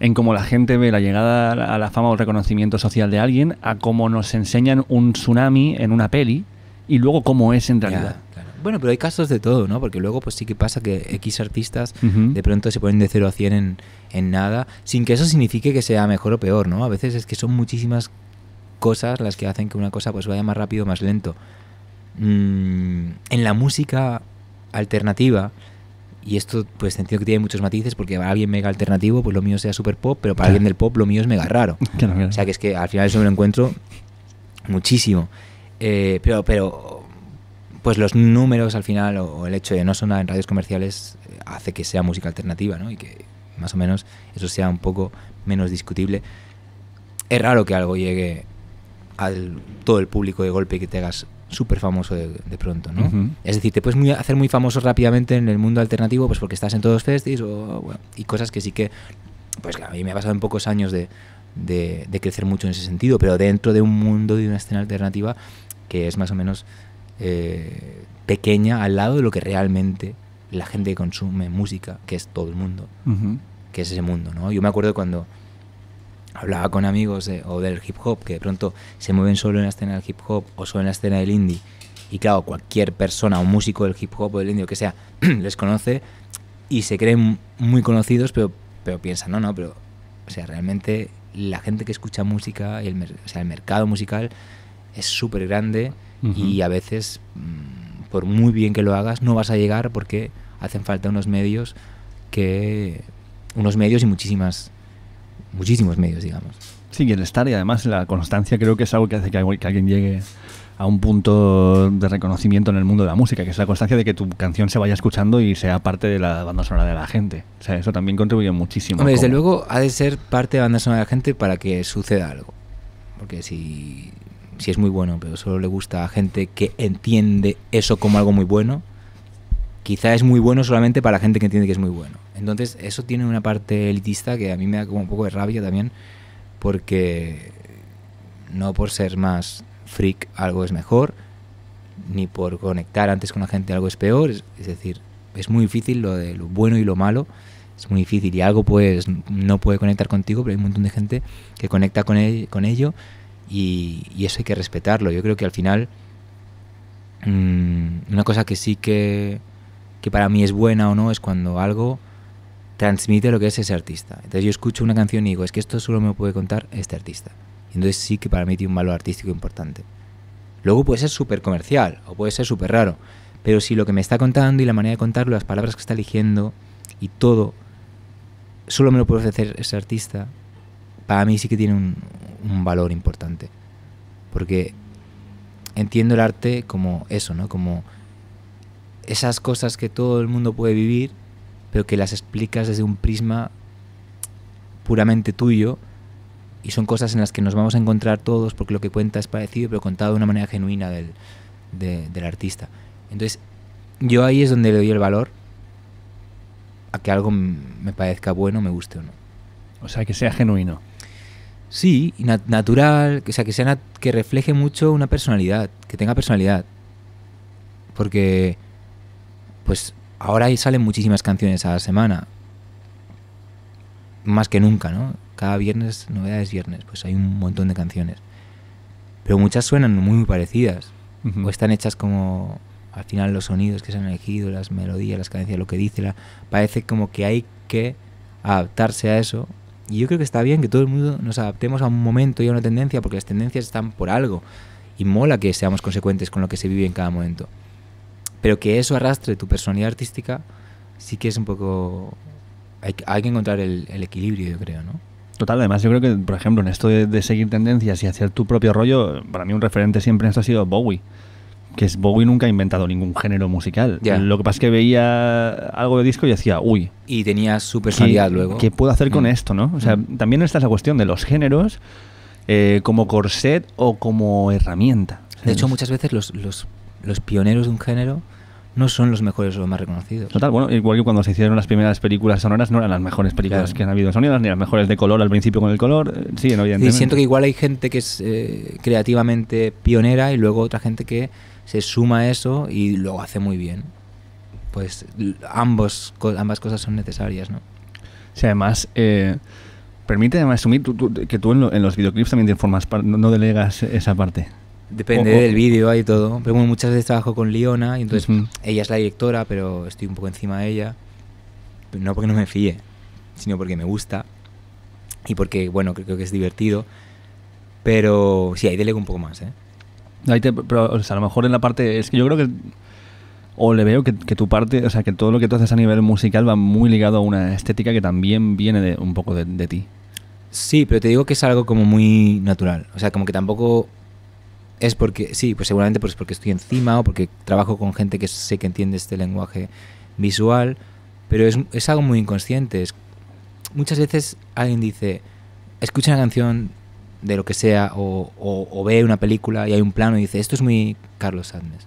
en cómo la gente ve la llegada a la fama o el reconocimiento social de alguien, a cómo nos enseñan un tsunami en una peli y luego cómo es en realidad. Bueno, pero hay casos de todo, ¿no? Porque luego pues sí que pasa que X artistas de pronto se ponen de 0 a 100 en, nada, sin que eso signifique que sea mejor o peor, ¿no? A veces es que son muchísimas cosas las que hacen que una cosa pues vaya más rápido o más lento. Mm, en la música alternativa, y esto pues sentido que tiene muchos matices porque para alguien mega alternativo pues lo mío sea super pop pero para alguien del pop lo mío es mega raro o sea que es que al final eso me lo encuentro muchísimo eh, pero pero pues los números al final o, el hecho de no sonar en radios comerciales eh, hace que sea música alternativa, ¿no? Y que más o menos eso sea un poco menos discutible. Es raro que algo llegue al todo el público de golpe y que te hagas súper famoso de, pronto, ¿no? Es decir, te puedes hacer muy famoso rápidamente en el mundo alternativo, pues porque estás en todos festis o, y cosas que sí que, pues a mí me ha pasado en pocos años de, de crecer mucho en ese sentido, pero dentro de un mundo de una escena alternativa que es más o menos eh, pequeña al lado de lo que realmente la gente que consume música, que es todo el mundo, que es ese mundo, ¿no? Yo me acuerdo cuando hablaba con amigos o del hip hop, que de pronto se mueven solo en la escena del hip hop o solo en la escena del indie, y claro, cualquier persona, o músico del hip hop o del indie, o que sea, les conoce y se creen muy conocidos, pero, pero piensan, no, no, pero, o sea, realmente la gente que escucha música, el, el mercado musical es súper grande y a veces, mm, por muy bien que lo hagas, no vas a llegar porque hacen falta unos medios que... unos medios y muchísimas, muchísimos medios, digamos. Sí, y el estar y además la constancia creo que es algo que hace que, que alguien llegue a un punto de reconocimiento en el mundo de la música, que es la constancia de que tu canción se vaya escuchando y sea parte de la banda sonora de la gente. O sea, eso también contribuye muchísimo. Hombre, desde luego ha de ser parte de la banda sonora de la gente para que suceda algo. Porque si si es muy bueno, pero solo le gusta a gente que entiende eso como algo muy bueno, quizá es muy bueno solamente para la gente que entiende que es muy bueno. Entonces, eso tiene una parte elitista que a mí me da como un poco de rabia también, porque no por ser más freak algo es mejor, ni por conectar antes con la gente algo es peor, es, decir, es muy difícil lo de lo bueno y lo malo, es muy difícil y algo pues no puede conectar contigo, pero hay un montón de gente que conecta con, el, con ello y, eso hay que respetarlo. Yo creo que al final mm, una cosa que sí que, que para mí es buena o no es cuando algo transmite lo que es ese artista. Entonces yo escucho una canción y digo, es que esto solo me lo puede contar este artista. Y entonces sí que para mí tiene un valor artístico importante. Luego puede ser súper comercial o puede ser súper raro, pero si lo que me está contando y la manera de contarlo, las palabras que está eligiendo y todo, solo me lo puede ofrecer ese artista, para mí sí que tiene un, un valor importante. Porque entiendo el arte como eso, ¿no? Como esas cosas que todo el mundo puede vivir, pero que las explicas desde un prisma puramente tuyo y son cosas en las que nos vamos a encontrar todos porque lo que cuenta es parecido, pero contado de una manera genuina del, del artista. Entonces, yo ahí es donde le doy el valor a que algo me parezca bueno, me guste o no. O sea, que sea genuino. Sí, natural, o sea, que, sea que refleje mucho una personalidad, que tenga personalidad. Porque, pues, ahora salen muchísimas canciones a la semana. Más que nunca, ¿no? Cada viernes, novedades viernes, pues hay un montón de canciones. Pero muchas suenan muy, parecidas. O están hechas como, al final, los sonidos que se han elegido, las melodías, las cadencias, lo que dice. La, parece como que hay que adaptarse a eso y yo creo que está bien que todo el mundo nos adaptemos a un momento y a una tendencia, porque las tendencias están por algo. Y mola que seamos consecuentes con lo que se vive en cada momento. Pero que eso arrastre tu personalidad artística, sí que es un poco... Hay, hay que encontrar el, equilibrio, yo creo, ¿no? Total, además yo creo que, por ejemplo, en esto de, de, seguir tendencias y hacer tu propio rollo, para mí un referente siempre en esto ha sido Bowie que es Bowie nunca ha inventado ningún género musical. Lo que pasa es que veía algo de disco y decía, uy. Y tenía su personalidad luego. ¿Qué puedo hacer con mm. esto, no? O sea, mm. también esta es la cuestión de los géneros eh, como corset o como herramienta. De hecho, muchas veces los, los, pioneros de un género no son los mejores o los más reconocidos. Total, bueno, igual que cuando se hicieron las primeras películas sonoras, no eran las mejores películas que han habido en sonidas, ni las mejores de color al principio con el color, eh, Sí, en evidentemente. Y siento que igual hay gente que es eh, creativamente pionera y luego otra gente que se suma eso y lo hace muy bien. Pues ambos, ambas cosas son necesarias, ¿no? Sí, además, eh, permite además asumir que tú en, los videoclips también te formas no, delegas esa parte. Depende del vídeo, hay todo. Pero muchas veces trabajo con Liona y entonces ella es la directora, pero estoy un poco encima de ella. no porque no me fíe, sino porque me gusta y porque, bueno, creo que es divertido. Pero sí, ahí delego un poco más, ¿eh? pero, a lo mejor en la parte. Es que yo creo que. O le veo que, tu parte, o sea, que todo lo que tú haces a nivel musical va muy ligado a una estética que también viene de, un poco de, de ti. Sí, pero te digo que es algo como muy natural. O sea, como que tampoco es porque, sí, pues seguramente pues porque estoy encima o porque trabajo con gente que sé que entiende este lenguaje visual, pero es, es algo muy inconsciente. muchas veces alguien dice, escucha una canción de lo que sea o, ve una película y hay un plano y dice, esto es muy Carlos Sadness.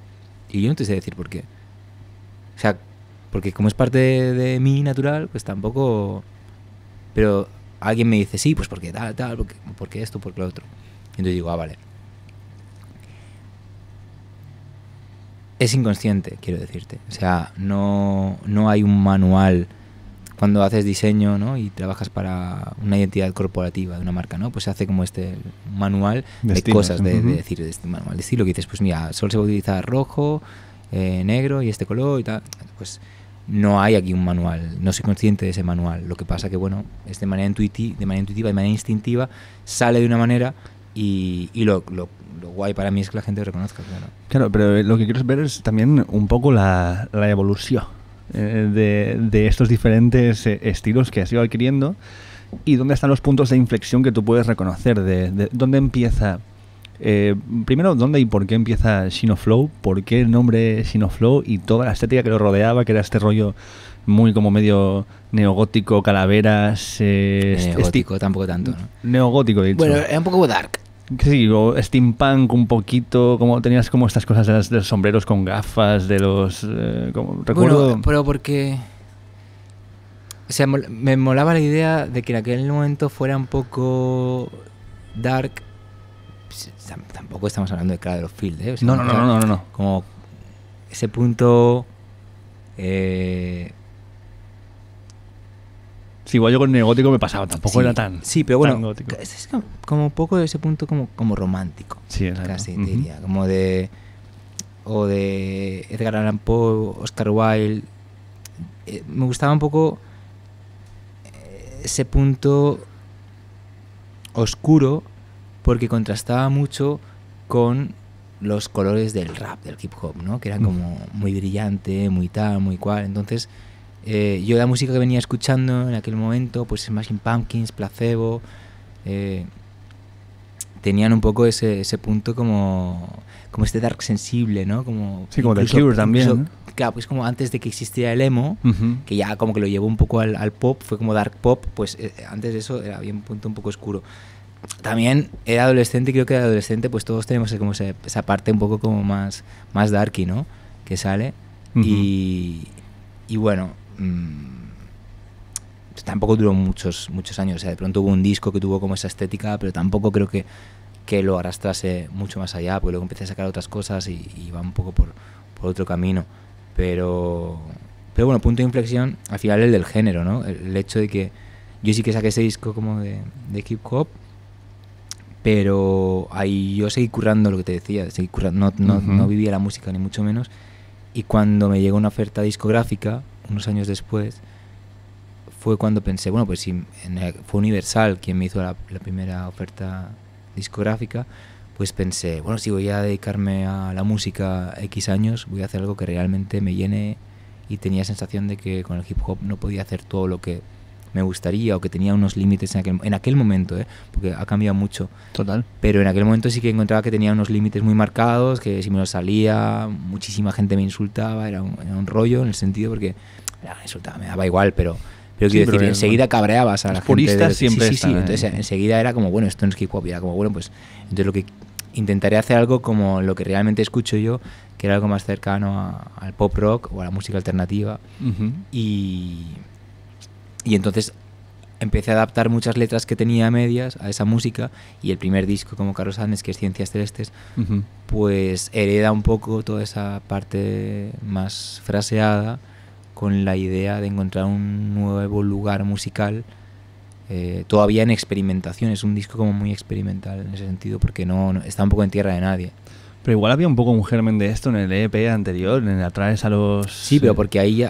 Y yo no te sé decir por qué. O sea, porque como es parte de, mí natural, pues tampoco... Pero alguien me dice, sí, pues porque tal, tal, porque, esto, porque lo otro. Y entonces digo, ah, vale. Es inconsciente, quiero decirte. O sea, no, no hay un manual cuando haces diseño ¿no? y trabajas para una identidad corporativa de una marca, ¿no? pues se hace como este manual de, cosas, de, decir, de este manual de estilo, que dices, pues mira, solo se va a utilizar rojo, eh, negro y este color y tal. Pues no hay aquí un manual, no soy consciente de ese manual. Lo que pasa que, bueno, es de manera, intuitiva, de manera intuitiva, de manera instintiva, sale de una manera y, lo, lo, lo, guay para mí es que la gente lo reconozca, claro. Claro, pero lo que quiero ver es también un poco la, la evolución eh, de, estos diferentes eh, estilos que has ido adquiriendo y dónde están los puntos de inflexión que tú puedes reconocer, de, dónde empieza... Eh, primero, ¿dónde y por qué empieza Sinoflow? ¿Por qué el nombre Sinoflow y toda la estética que lo rodeaba, que era este rollo muy como medio neogótico, calaveras... tampoco tanto. Neogótico, dicho. Bueno, un poco dark. Sí, o steampunk un poquito, como tenías como estas cosas de, los sombreros con gafas, de los... Eh, pero porque... O sea, me molaba la idea de que en aquel momento fuera un poco dark. Pues, tampoco estamos hablando de cara de los Fields ¿eh? no, no, no, no, no, no, Como ese punto... Eh, si igual yo con el gótico me pasaba, tampoco era tan. Sí, pero bueno, es como un poco de ese punto como, como romántico. Sí, Casi diría, como de. O de Edgar Allan Poe, Oscar Wilde. Eh, me gustaba un poco eh, ese punto oscuro porque contrastaba mucho con los colores del rap, del hip hop, ¿no? Que era como muy brillante, muy tal, muy cual. Entonces eh, yo la música que venía escuchando en aquel momento, pues Smashing Pumpkins, Placebo, eh, tenían un poco ese, punto como, como este dark sensible, ¿no? Como, sí, como The Cure también. Claro, pues como antes de que existiera el emo, que ya como que lo llevó un poco al, pop, fue como dark pop, pues eh, antes de eso era bien un punto un poco oscuro. También era adolescente, creo que era adolescente, pues todos tenemos como esa parte un poco como más, más darky, ¿no? Que sale. y, y bueno, Mm. tampoco duró muchos, muchos años. O sea, de pronto hubo un disco que tuvo como esa estética, pero tampoco creo que, que lo arrastrase mucho más allá, porque luego empecé a sacar otras cosas y, va un poco por, por, otro camino. Pero, pero bueno, punto de inflexión, al final el del género, ¿no? El, hecho de que yo sí que saqué ese disco como de, de hip hop, pero ahí yo seguí currando lo que te decía, seguí no, no, no vivía la música ni mucho menos. Y cuando me llegó una oferta discográfica, unos años después, fue cuando pensé, bueno, pues si en, fue Universal quien me hizo la, la, primera oferta discográfica, pues pensé, bueno, si voy a dedicarme a la música X años, voy a hacer algo que realmente me llene y tenía sensación de que con el hip hop no podía hacer todo lo que me gustaría o que tenía unos límites en aquel, en aquel momento, ¿eh? porque ha cambiado mucho. Total. Pero en aquel momento sí que encontraba que tenía unos límites muy marcados, que si me lo salía, muchísima gente me insultaba, era un, rollo en el sentido porque me insultaba, me daba igual, pero... Pero quiero decir, enseguida cabreabas a la gente. siempre sí, sí, sí. Entonces, enseguida era como, bueno, esto no es que... Era como, bueno, pues. Entonces, lo que intentaré hacer algo como lo que realmente escucho yo, que era algo más cercano al pop rock o a la música alternativa. Y y entonces empecé a adaptar muchas letras que tenía a medias a esa música y el primer disco como Carlos Andes que es Ciencias Celestes pues hereda un poco toda esa parte más fraseada con la idea de encontrar un nuevo lugar musical eh, todavía en experimentación es un disco como muy experimental en ese sentido porque no, está un poco en tierra de nadie pero igual había un poco un germen de esto en el EP anterior en el Atraes a los sí pero eh, porque ahí eh,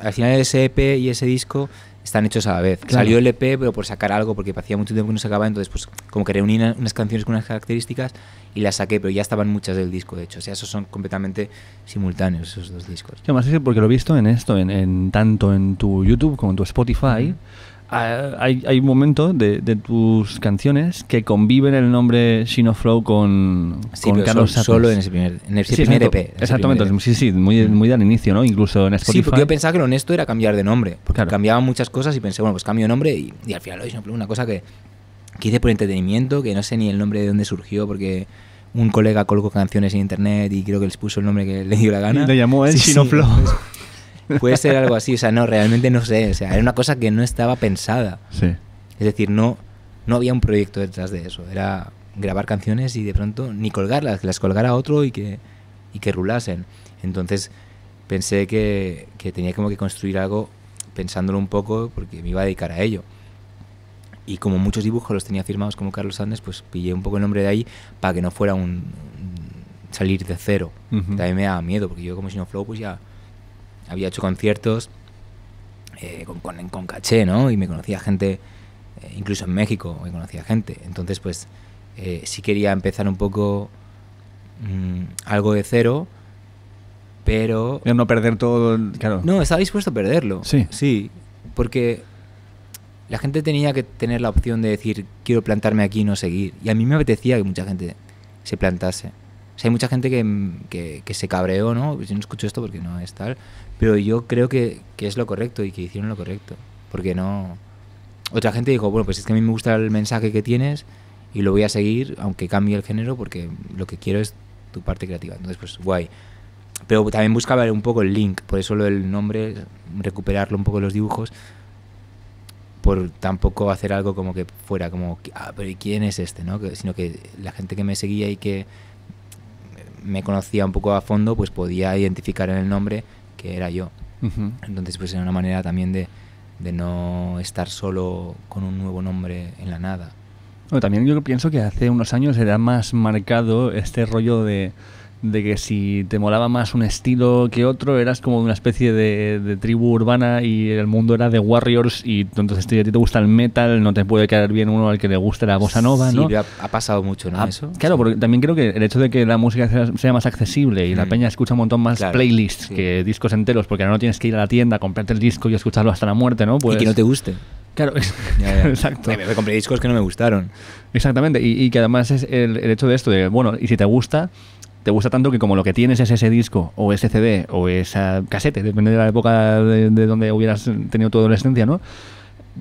al final ese EP y ese disco están hechos a la vez. Salió el EP, pero por sacar algo, porque hacía mucho tiempo que no sacaba, entonces pues como que reuní unas canciones con unas características y las saqué, pero ya estaban muchas del disco, de hecho. O sea, esos son completamente simultáneos, esos dos discos. Yo más es porque lo he visto en esto, en, tanto en tu YouTube como en tu Spotify. Ah, hay, hay un momento de, tus canciones que conviven el nombre Sinoflow con, con Carlos Solo en ese primer, en ese primer EP. E exactamente, sí, sí, muy, muy al inicio, ¿no? Incluso en Spotify. Sí, porque yo pensaba que lo honesto era cambiar de nombre. Porque cambiaba muchas cosas y pensé, bueno, pues cambio de nombre y, al final lo hice una cosa que, hice por entretenimiento, que no sé ni el nombre de dónde surgió, porque un colega colocó canciones en internet y creo que les puso el nombre que le dio la gana. Y lo llamó él, Sinoflow. Puede ser algo así, o sea, no, realmente no sé, o sea, era una cosa que no estaba pensada. Sí. Es decir, no, no había un proyecto detrás de eso, era grabar canciones y de pronto ni colgarlas, que las colgara otro y que, y que rulasen. Entonces pensé que, que tenía como que construir algo pensándolo un poco porque me iba a dedicar a ello. Y como muchos dibujos los tenía firmados como Carlos Andes, pues pillé un poco el nombre de ahí para que no fuera un, salir de cero. También me daba miedo, porque yo como si no flow, pues ya había hecho conciertos eh, con, con, caché, ¿no? Y me conocía gente, eh, incluso en México me conocía gente. Entonces, pues eh, sí quería empezar un poco mm, algo de cero, pero... Pero no perder todo, claro. No, estaba dispuesto a perderlo. Sí. Sí, porque la gente tenía que tener la opción de decir, quiero plantarme aquí y no seguir. Y a mí me apetecía que mucha gente se plantase. O sea, hay mucha gente que, que, que se cabreó, ¿no? Pues yo no escucho esto porque no es tal. Pero yo creo que, es lo correcto y que hicieron lo correcto. Porque no. Otra gente dijo, bueno, pues es que a mí me gusta el mensaje que tienes y lo voy a seguir, aunque cambie el género, porque lo que quiero es tu parte creativa. Entonces, pues guay. Pero también buscaba un poco el link, por eso lo del nombre, recuperarlo un poco los dibujos, por tampoco hacer algo como que fuera como, ah, pero ¿y quién es este? sino que la gente que me seguía y que me conocía un poco a fondo, pues podía identificar en el nombre que era yo. Entonces, pues era una manera también de, de, no estar solo con un nuevo nombre en la nada. también yo pienso que hace unos años era más marcado este rollo de de que si te molaba más un estilo que otro, eras como una especie de, tribu urbana y el mundo era de Warriors y entonces a ti te gusta el metal, no te puede quedar bien uno al que le guste la bossa nova, ¿no? Ha, ha, pasado mucho, ¿no? Ah, Eso. Claro, porque también creo que el hecho de que la música sea, más accesible y la mm. peña escucha un montón más playlists que discos enteros, porque ahora no tienes que ir a la tienda, comprarte el disco y escucharlo hasta la muerte, ¿no? Pues, y que pues no te guste. Claro, exacto. Me, compré discos que no me gustaron. Exactamente, y, que además es el, el, hecho de esto, de, bueno, y si te gusta, te gusta tanto que como lo que tienes es ese disco o ese CD o esa casete, depende de la época de, donde hubieras tenido tu adolescencia, ¿no?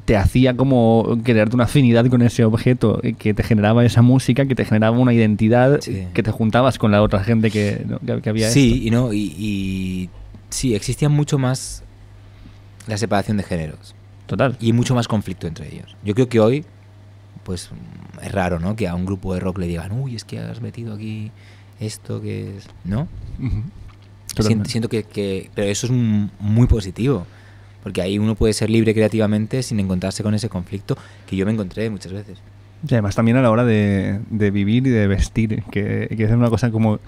te hacía como crearte una afinidad con ese objeto, que te generaba esa música, que te generaba una identidad, que te juntabas con la otra gente que, que, había. Sí, y no, y, y, sí, existía mucho más la separación de géneros. Total. Y mucho más conflicto entre ellos. Yo creo que hoy, pues es raro, ¿no? Que a un grupo de rock le digan, uy, es que has metido aquí esto que es, ¿no? siento, que, pero eso es muy positivo, porque ahí uno puede ser libre creativamente sin encontrarse con ese conflicto que yo me encontré muchas veces. Y además también a la hora de, vivir y de vestir, que, que es una cosa como,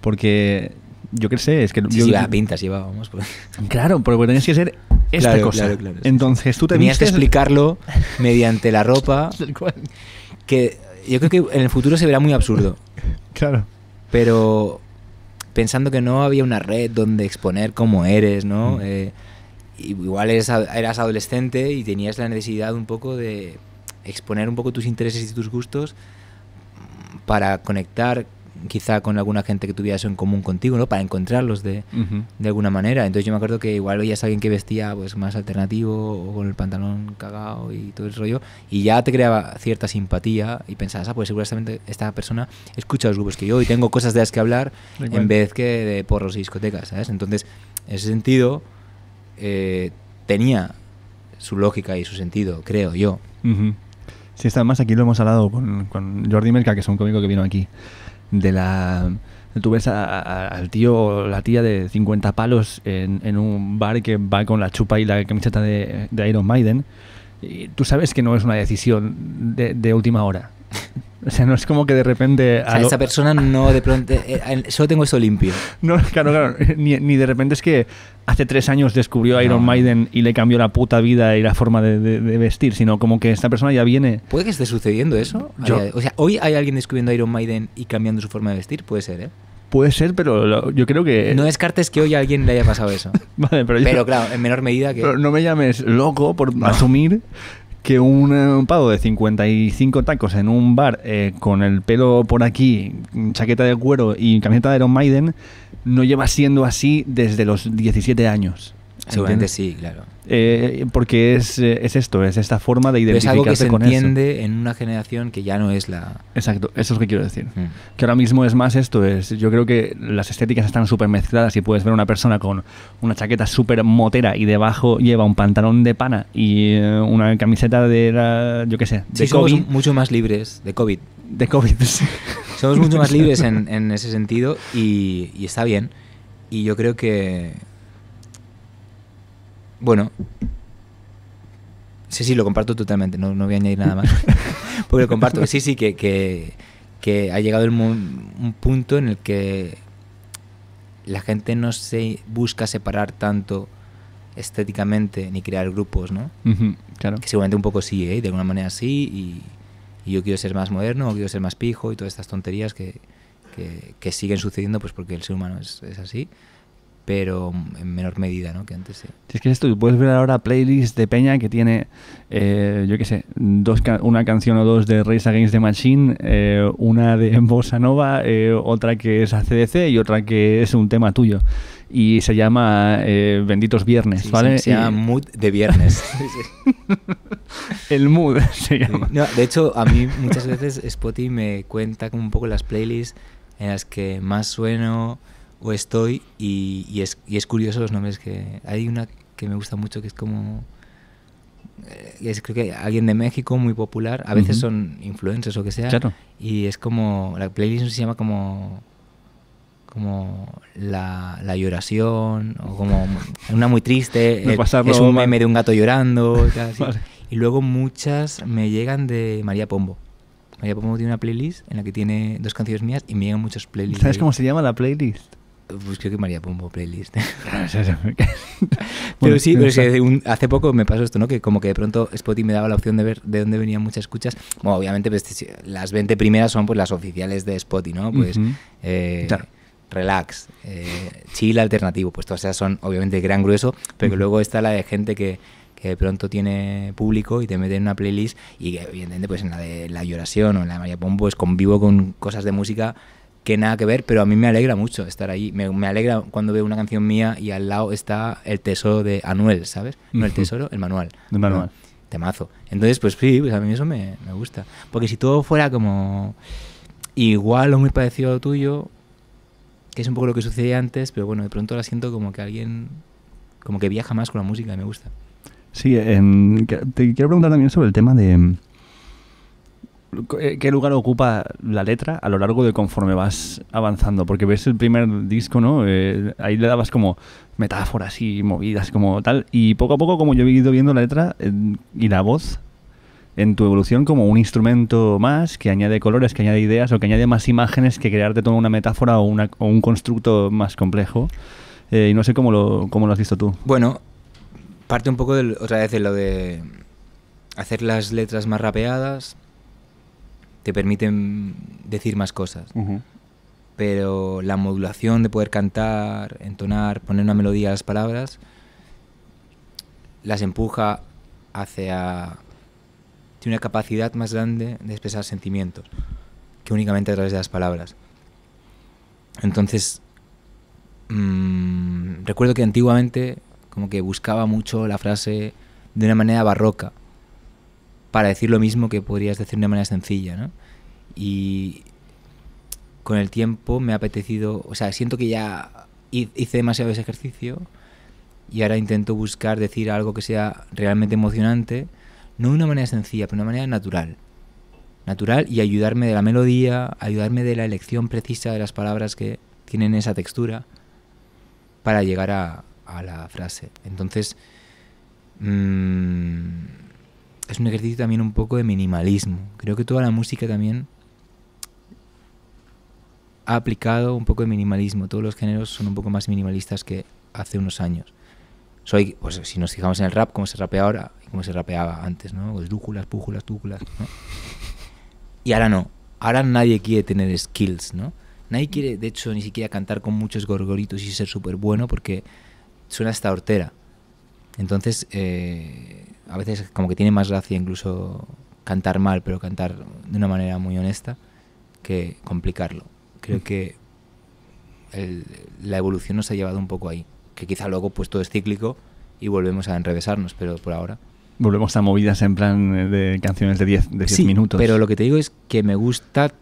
porque yo qué sé, es que... yo, iba a pintas, iba, pues. Claro, porque tenías que ser esta cosa. Entonces tú te Tenías que explicarlo mediante la ropa. que yo creo que en el futuro se verá muy absurdo. Claro pero pensando que no había una red donde exponer cómo eres, ¿no? Mm. Eh, igual eras adolescente y tenías la necesidad un poco de exponer un poco tus intereses y tus gustos para conectar quizá con alguna gente que tuviera eso en común contigo, ¿no? Para encontrarlos de, alguna manera. Entonces yo me acuerdo que igual veías a alguien que vestía pues más alternativo o con el pantalón cagado y todo el rollo y ya te creaba cierta simpatía y pensabas, ah, pues seguramente esta persona escucha los grupos que yo y tengo cosas de las que hablar en vez que de porros y discotecas, ¿sabes? Entonces, en ese sentido, eh, tenía su lógica y su sentido, creo yo. si Sí, está, más aquí lo hemos hablado con, con Jordi Merca, que es un cómico que vino aquí de la... Tú ves al tío o la tía de 50 palos en, un bar que va con la chupa y la camiseta de, Iron Maiden. Y tú sabes que no es una decisión de última hora. O sea, no es como que de repente... O sea, esa persona no de pronto... Eh, eh, solo tengo eso limpio. No, claro, claro. Eh, ni, de repente es que hace tres años descubrió a Iron Maiden y le cambió la puta vida y la forma de, vestir, sino como que esta persona ya viene... ¿Puede que esté sucediendo eso? O sea, hoy hay alguien descubriendo Iron Maiden y cambiando su forma de vestir, puede ser, ¿eh? Puede ser, pero yo creo que... No descartes que hoy a alguien le haya pasado eso. vale, pero, yo... pero claro, en menor medida que... no me llames loco por asumir que un, eh, pado de 55 tacos en un bar eh, con el pelo por aquí, chaqueta de cuero y camiseta de Iron Maiden no lleva siendo así desde los 17 años. Seguramente sí, claro. Eh, porque es, eh, es, esto, es esta forma de identificarse con eso. Es algo que se entiende en una generación que ya no es la... Exacto, eso es lo que quiero decir. Mm. Que ahora mismo es más esto, es yo creo que las estéticas están súper mezcladas y puedes ver una persona con una chaqueta súper motera y debajo lleva un pantalón de pana y eh, una camiseta de, yo qué sé, de Somos mucho más libres de COVID. De COVID, sí. Somos mucho más libres en, ese sentido y, y está bien. Y yo creo que bueno. Sí, sí, lo comparto totalmente, no, no voy a añadir nada más. Porque lo comparto, sí, sí, que, que, ha llegado el un punto en el que la gente no se busca separar tanto estéticamente ni crear grupos, ¿no? claro. Que seguramente un poco sí, ¿eh? de alguna manera sí, y, yo quiero ser más moderno, quiero ser más pijo y todas estas tonterías que, que, que siguen sucediendo pues porque el ser humano es, es así pero en menor medida ¿no? que antes. Sí. es que esto, puedes ver ahora playlists de Peña que tiene, eh, yo qué sé, una canción o dos de Race Against the Machine, eh, una de Bossa Nova, eh, otra que es ACDC y otra que es un tema tuyo. Y se llama Benditos Viernes, ¿vale? se, llama Mood de Viernes. El Mood se llama. de hecho, a mí muchas veces Spotify me cuenta como un poco las playlists en las que más sueno, o estoy y, es, y es curioso los nombres que hay una que me gusta mucho que es como eh, es, creo que alguien de México muy popular, a veces son influencers o que sea, y es como, la playlist se llama como como la, la lloración o como una muy triste, es, eh, es un meme de un gato llorando, y, y luego muchas me llegan de María Pombo. María Pombo tiene una playlist en la que tiene dos canciones mías y me llegan muchos playlists. ¿Sabes cómo se llama la playlist? Pues creo que María Pombo playlist. Ah, pero sí, pero hace poco me pasó esto, ¿no? Que como que de pronto Spotify me daba la opción de ver de dónde venían muchas escuchas. Bueno, obviamente pues, las 20 primeras son pues las oficiales de Spotify, ¿no? Pues eh, Relax, eh, Chill Alternativo, pues todas esas son obviamente gran grueso, pero luego está la de gente que, que de pronto tiene público y te mete en una playlist y obviamente pues en la de La Lloración o en la de María Pombo es pues, con convivo con cosas de música que nada que ver, pero a mí me alegra mucho estar ahí. Me, alegra cuando veo una canción mía y al lado está el tesoro de Anuel, ¿sabes? No el tesoro, el manual. El manual. Temazo. Entonces, pues sí, pues a mí eso me, gusta. Porque si todo fuera como igual o muy parecido a lo tuyo, que es un poco lo que sucedía antes, pero bueno, de pronto la siento como que alguien, como que viaja más con la música y me gusta. Sí, te quiero preguntar también sobre el tema de eh, qué lugar ocupa la letra a lo largo de conforme vas avanzando? Porque ves el primer disco, ¿no? Eh, ahí le dabas como metáforas y movidas como tal. Y poco a poco, como yo he ido viendo la letra y la voz en tu evolución como un instrumento más que añade colores, que añade ideas o que añade más imágenes que crearte toda una metáfora o, un constructo más complejo. Eh, y no sé cómo lo, cómo lo has visto tú. Bueno, parte un poco otra vez de lo de hacer las letras más rapeadas te permiten decir más cosas. Pero la modulación de poder cantar, entonar, poner una melodía a las palabras, las empuja hacia... Tiene una capacidad más grande de expresar sentimientos que únicamente a través de las palabras. Entonces, mm, recuerdo que antiguamente como que buscaba mucho la frase de una manera barroca para decir lo mismo que podrías decir de manera sencilla, ¿no? Y con el tiempo me ha apetecido, o sea, siento que ya hice demasiado ese ejercicio y ahora intento buscar decir algo que sea realmente emocionante, no de una manera sencilla, pero de una manera natural. Natural y ayudarme de la melodía, ayudarme de la elección precisa de las palabras que tienen esa textura para llegar a, la frase. Entonces, mmm, es un ejercicio también un poco de minimalismo. Creo que toda la música también ha aplicado un poco de minimalismo. Todos los géneros son un poco más minimalistas que hace unos años. Soy, pues si nos fijamos en el rap, como se rapea ahora y como se rapeaba antes, ¿no? Pues lúculas, pújulas, túculas, Y ahora no. Ahora nadie quiere tener skills, ¿no? Nadie quiere, de hecho, ni siquiera cantar con muchos gorgoritos y ser súper bueno porque suena hasta hortera. Entonces, eh, a veces como que tiene más gracia incluso cantar mal, pero cantar de una manera muy honesta, que complicarlo. Creo mm. que la evolución nos ha llevado un poco ahí, que quizá luego pues todo es cíclico y volvemos a enrevesarnos, pero por ahora... Volvemos a movidas en plan de canciones de 10 de sí, minutos. Pero lo que te digo es que me gusta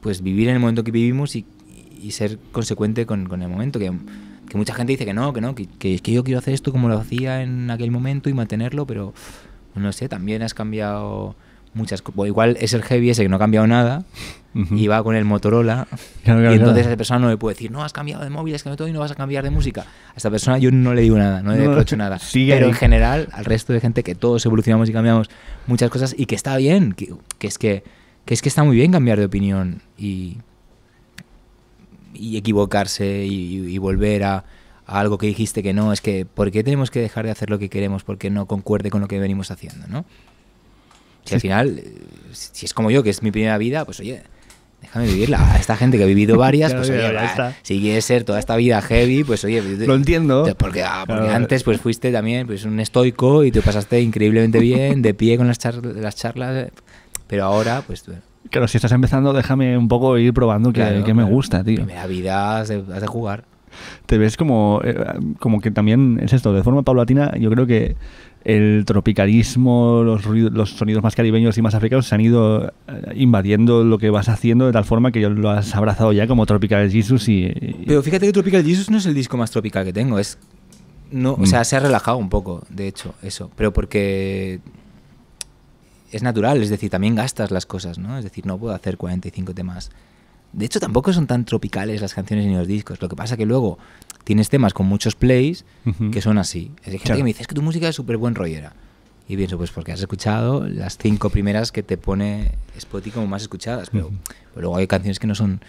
pues vivir en el momento que vivimos y, ser consecuente con, con el momento, que que mucha gente dice que no, que no, que, que, que yo quiero hacer esto como lo hacía en aquel momento y mantenerlo, pero no sé, también has cambiado muchas cosas. Igual es el heavy ese que no ha cambiado nada y va con el Motorola. y entonces esa persona no le puede decir, no has cambiado de móvil, es que no todo y no vas a cambiar de música. A esta persona yo no le digo nada, no le reprocho nada. Pero en general, al resto de gente que todos evolucionamos y cambiamos muchas cosas y que está bien, que, es que, que es que está muy bien cambiar de opinión y, y equivocarse y, volver a, algo que dijiste que no, es que ¿por qué tenemos que dejar de hacer lo que queremos porque no concuerde con lo que venimos haciendo, no? Si al final, si es como yo, que es mi primera vida, pues oye, déjame vivirla. A esta gente que ha vivido varias, pues oye, si quieres ser toda esta vida heavy, pues oye. Lo entiendo. Porque, ah, antes pues fuiste también pues un estoico y te pasaste increíblemente bien, de pie con las, las charlas, pero ahora, pues. Claro, si estás empezando, déjame un poco ir probando que, me gusta, tío. Primera vida, has de, jugar. Te ves como, eh, como que también es esto, de forma paulatina, yo creo que el tropicalismo, los, los sonidos más caribeños y más africanos se han ido eh, invadiendo lo que vas haciendo de tal forma que lo has abrazado ya como Tropical Jesus y... Pero fíjate que Tropical Jesus no es el disco más tropical que tengo, es... No, O sea, mm. se ha relajado un poco, de hecho, eso. Pero porque es natural, es decir, también gastas las cosas, ¿no? Es decir, no puedo hacer 45 temas. De hecho, tampoco son tan tropicales las canciones ni los discos. Lo que pasa es que luego tienes temas con muchos plays que son así. Es gente que me dice, es que tu música es súper buen rollera. Y pienso, pues porque has escuchado las cinco primeras que te pone Spotify como más escuchadas. Pero, pero luego hay canciones que no son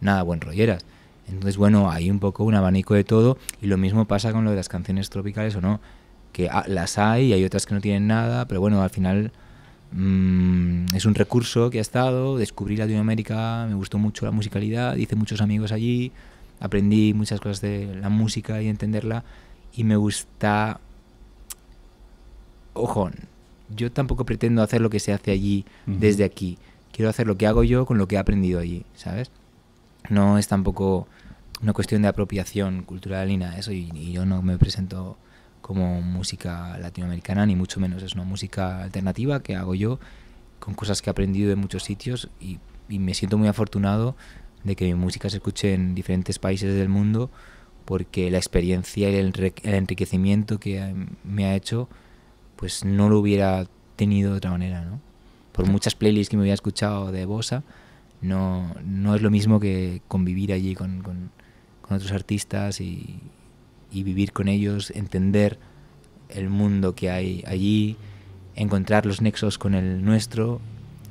nada buen rolleras. Entonces, bueno, hay un poco un abanico de todo. Y lo mismo pasa con lo de las canciones tropicales o no. Que ah, las hay y hay otras que no tienen nada. Pero bueno, al final Mm, es un recurso que ha estado, descubrí Latinoamérica, me gustó mucho la musicalidad, hice muchos amigos allí, aprendí muchas cosas de la música y entenderla y me gusta... Ojo, yo tampoco pretendo hacer lo que se hace allí desde aquí. Quiero hacer lo que hago yo con lo que he aprendido allí, ¿sabes? No es tampoco una cuestión de apropiación cultural ni nada eso y yo no me presento como música latinoamericana, ni mucho menos. Es una música alternativa que hago yo con cosas que he aprendido de muchos sitios y, me siento muy afortunado de que mi música se escuche en diferentes países del mundo porque la experiencia y el, enriquecimiento que me ha hecho pues no lo hubiera tenido de otra manera, ¿no? Por muchas playlists que me había escuchado de Bosa, no, no es lo mismo que convivir allí con, con, con otros artistas y, y vivir con ellos, entender el mundo que hay allí, encontrar los nexos con el nuestro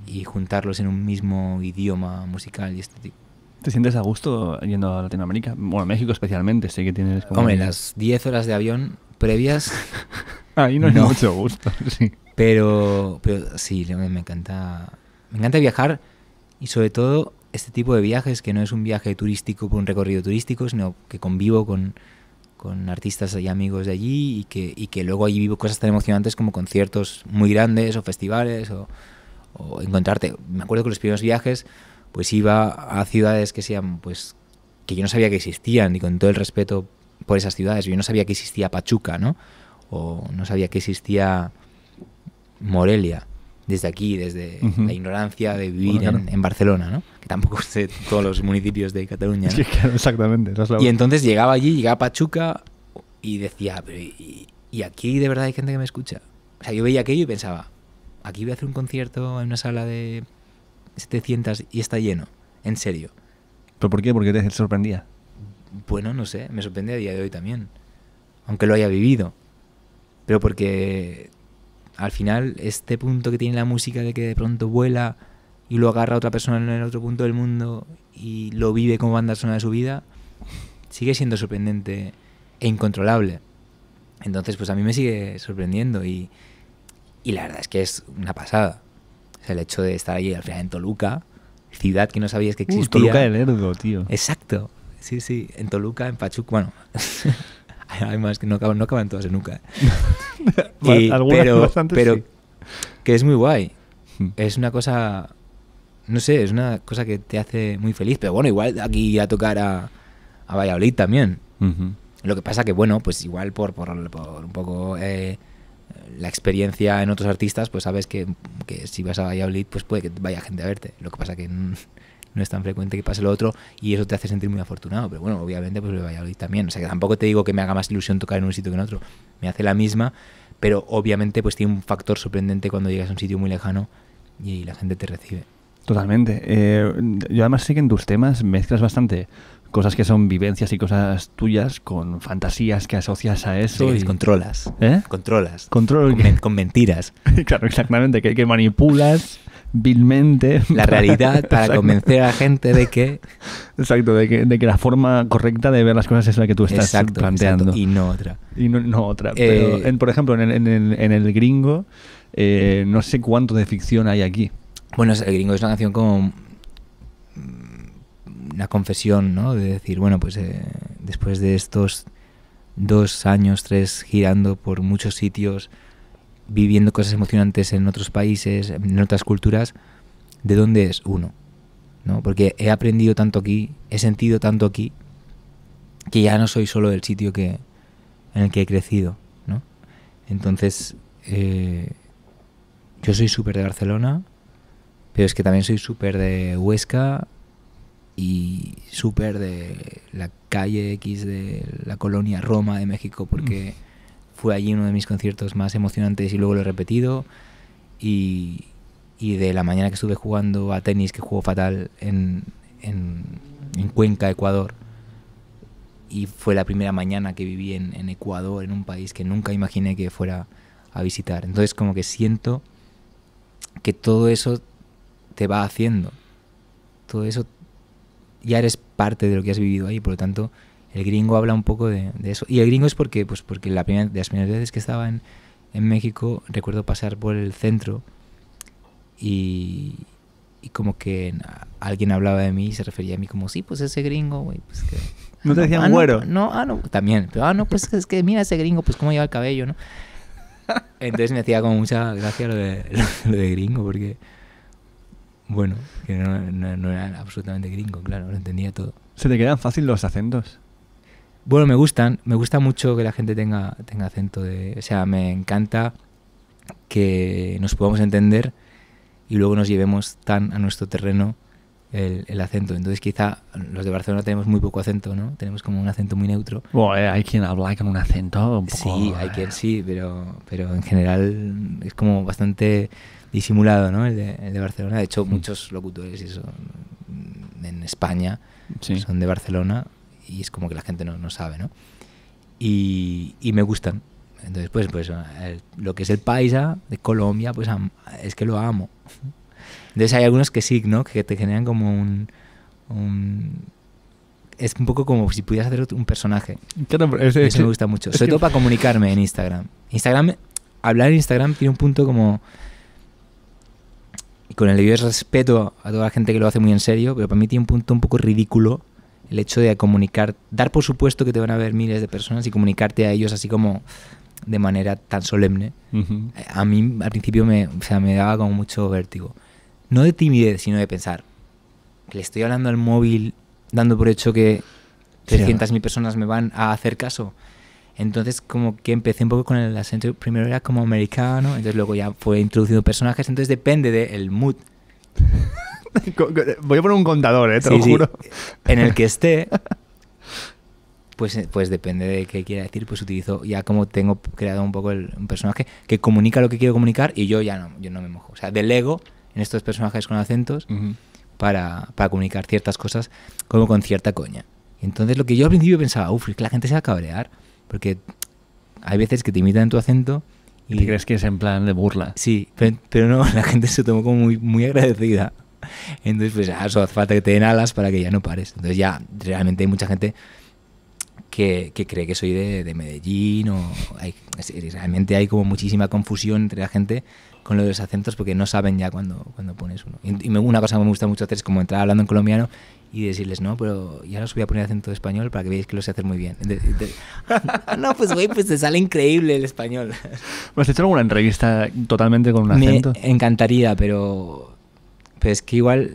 y juntarlos en un mismo idioma musical y estético. ¿Te sientes a gusto yendo a Latinoamérica? Bueno, México especialmente, sé que tienes... Como Hombre, las 10 horas de avión previas... Ahí no, no. hay mucho gusto, sí. Pero, pero sí, me encanta, me encanta viajar y sobre todo este tipo de viajes que no es un viaje turístico por un recorrido turístico, sino que convivo con, con artistas y amigos de allí y que, que luego allí vivo cosas tan emocionantes como conciertos muy grandes o festivales o, o, encontrarte. Me acuerdo que los primeros viajes pues iba a ciudades que sean pues que yo no sabía que existían y con todo el respeto por esas ciudades, yo no sabía que existía Pachuca, ¿no? O no sabía que existía Morelia desde aquí, desde la ignorancia de vivir en, Barcelona, ¿no? que tampoco sé todos los municipios de Cataluña. Sí, claro, exactamente. y entonces llegaba allí, llegaba a Pachuca y decía, pero y, aquí de verdad hay gente que me escucha? O sea, yo veía aquello y pensaba, aquí voy a hacer un concierto en una sala de 700 y está lleno, en serio. ¿Pero por qué? Porque te sorprendía. Bueno, no sé, me sorprendía a día de hoy también, aunque lo haya vivido. Pero porque al final este punto que tiene la música de que de pronto vuela y lo agarra a otra persona en el otro punto del mundo y lo vive como banda sonora de su vida, sigue siendo sorprendente e incontrolable. Entonces, pues a mí me sigue sorprendiendo y, la verdad es que es una pasada. el hecho de estar allí al final en Toluca, ciudad que no sabías que uh, existía. Toluca del tío. Exacto. Sí, sí, en Toluca, en Pachuca, bueno, Hay más que no acaban, no acaban todas nunca. ¿eh? pero pero que es muy guay. Hmm. Es una cosa, no sé, es una cosa que te hace muy feliz. Pero bueno, igual aquí a tocar a, a Valladolid también. Lo que pasa que, bueno, pues igual por, por, un poco eh, la experiencia en otros artistas, pues sabes que, que si vas a Valladolid, pues puede que vaya gente a verte. Lo que pasa que mm, no es tan frecuente que pase lo otro y eso te hace sentir muy afortunado. Pero bueno, obviamente pues a Valladolid también. O sea que tampoco te digo que me haga más ilusión tocar en un sitio que en otro. Me hace la misma, pero obviamente pues tiene un factor sorprendente cuando llegas a un sitio muy lejano y la gente te recibe. Totalmente. Eh, yo además sé que en tus temas mezclas bastante cosas que son vivencias y cosas tuyas con fantasías que asocias a eso. Sí, y... Controlas. ¿Eh? Controlas. Con, mentiras. claro, exactamente, que, que manipulas vilmente. La realidad para convencer a la gente de que... Exacto, de que, la forma correcta de ver las cosas es la que tú estás planteando. Exacto. Y no otra. Y no, otra. Eh, por ejemplo, en el, gringo, eh, no sé cuánto de ficción hay aquí. Bueno, el gringo es una canción como mm, una confesión, ¿no? De decir, bueno, pues eh, después de estos dos años, tres, girando por muchos sitios, viviendo cosas emocionantes en otros países, en otras culturas, de dónde es uno. Porque he aprendido tanto aquí, he sentido tanto aquí, que ya no soy solo del sitio que, en el que he crecido. Entonces, eh, yo soy súper de Barcelona, pero es que también soy súper de Huesca y súper de la calle X de la colonia Roma de México, porque fue allí uno de mis conciertos más emocionantes y luego lo he repetido. Y, de la mañana que estuve jugando a tenis, que jugó fatal en, Cuenca, Ecuador. Y fue la primera mañana que viví en, en Ecuador, en un país que nunca imaginé que fuera a visitar. Entonces como que siento que todo eso te va haciendo. Todo eso ya eres parte de lo que has vivido ahí, por lo tanto el gringo habla un poco de, eso. Y el gringo es porque, pues porque la primera, de las primeras veces que estaba en, México, recuerdo pasar por el centro y, y, como que alguien hablaba de mí y se refería a mí como, sí, pues ese gringo, güey, pues, ¿No te ah, decían ah, güero? No, ah, no, también. Pero, ah, no, pues es que mira ese gringo, pues cómo lleva el cabello, ¿no? Entonces me hacía como mucha gracia lo de, lo, de gringo, porque... Bueno, que no, era absolutamente gringo, claro, lo entendía todo. ¿Se te quedan fácil los acentos? Bueno, me gustan, me gusta mucho que la gente tenga, tenga acento de... O sea, me encanta que nos podamos entender y luego nos llevemos tan a nuestro terreno el, acento. Entonces, quizá los de Barcelona tenemos muy poco acento, ¿no? Tenemos como un acento muy neutro. Bueno, eh, hay quien habla con un acento un poco... Sí, hay eh. quien sí, pero, pero en general es como bastante disimulado, ¿no? El de, Barcelona. De hecho, muchos locutores en España son de Barcelona y es como que la gente no, no sabe, ¿no? Y, y, me gustan. Entonces, pues, pues eh, lo que es el paisa de Colombia, pues es que lo amo. Entonces hay algunos que sí, ¿no? Que te generan como un, es un poco como si pudieras hacer un personaje. Claro, Eso me gusta mucho. Sobre todo para comunicarme en Instagram. Instagram, hablar en Instagram tiene un punto como. Y con el debido respeto a toda la gente que lo hace muy en serio, pero para mí tiene un punto un poco ridículo el hecho de comunicar, dar por supuesto que te van a ver miles de personas y comunicarte a ellos así como de manera tan solemne, a mí al principio me, o sea, me daba como mucho vértigo. No de timidez, sino de pensar, le estoy hablando al móvil dando por hecho que 300.000 personas me van a hacer caso. Entonces como que empecé un poco con el ascenso, primero era como americano, entonces luego ya fue introduciendo personajes, entonces depende del mood. Voy a poner un contador, eh, te lo juro. En el que esté, pues, pues depende de qué quiera decir, pues utilizo ya como tengo creado un poco el, un personaje que comunica lo que quiero comunicar y yo ya no, yo no me mojo. O sea, delego en estos personajes con acentos para, para, comunicar ciertas cosas como con cierta coña. Entonces lo que yo al principio pensaba, uff, que la gente se va a cabrear, porque hay veces que te imitan tu acento y... crees que es en plan de burla? Sí, pero, pero no, la gente se tomó como muy, muy agradecida. Entonces, pues eso ah, hace falta que te den alas para que ya no pares. Entonces ya realmente hay mucha gente que, que cree que soy de, de Medellín o hay, realmente hay como muchísima confusión entre la gente con lo de los acentos porque no saben ya cuando, cuando pones uno. Y, una cosa que me gusta mucho hacer es como entrar hablando en colombiano y decirles, no, pero ya os voy a poner acento de español para que veáis que lo sé hacer muy bien. no, pues güey, pues te sale increíble el español. ¿Has hecho alguna entrevista totalmente con un acento? Me encantaría, pero pero es que igual,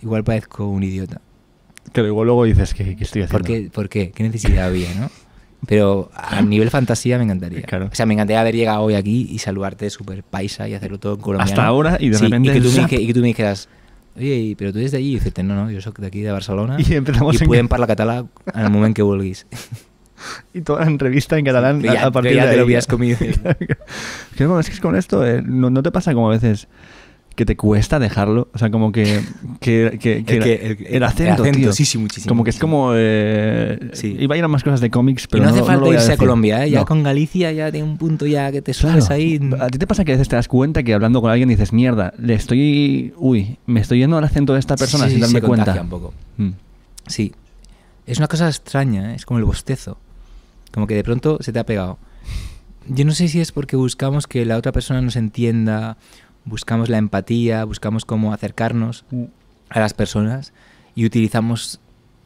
igual parezco un idiota. Pero igual luego dices que, que estoy haciendo. ¿Por qué? qué? necesidad había, no? Pero a ah. nivel fantasía me encantaría. O sea, me encantaría haber llegado hoy aquí y saludarte súper paisa y hacerlo todo en colombiano. Hasta ahora y de repente... Y que, tú me, dijeras, oye, pero tú eres de allí. Y dices, no, no, yo soy de aquí, de Barcelona. Y empezamos Y pueden hablar català en el momento que vulguis. y toda la revista en catalán sí, a, ya, partir de ya te lo habías comido. es que con esto, eh, no te pasa como a veces que te cuesta dejarlo. O sea, como que. el, acento. tío. sí, sí, muchísimo. Como que es como. Eh, sí. Iba a ir a más cosas de cómics, pero. no, hace falta irse a, Colombia, ¿eh? Ya con Galicia ya tiene un punto ya que te sueles ahí. ¿A ti te pasa que a veces te das cuenta que hablando con alguien dices, mierda, le estoy. Uy, me estoy yendo al acento de esta persona sin darme cuenta? Un poco. Mm. Sí. Es una cosa extraña, ¿eh? es como el bostezo. Como que de pronto se te ha pegado. Yo no sé si es porque buscamos que la otra persona nos entienda buscamos la empatía, buscamos cómo acercarnos mm. a las personas y utilizamos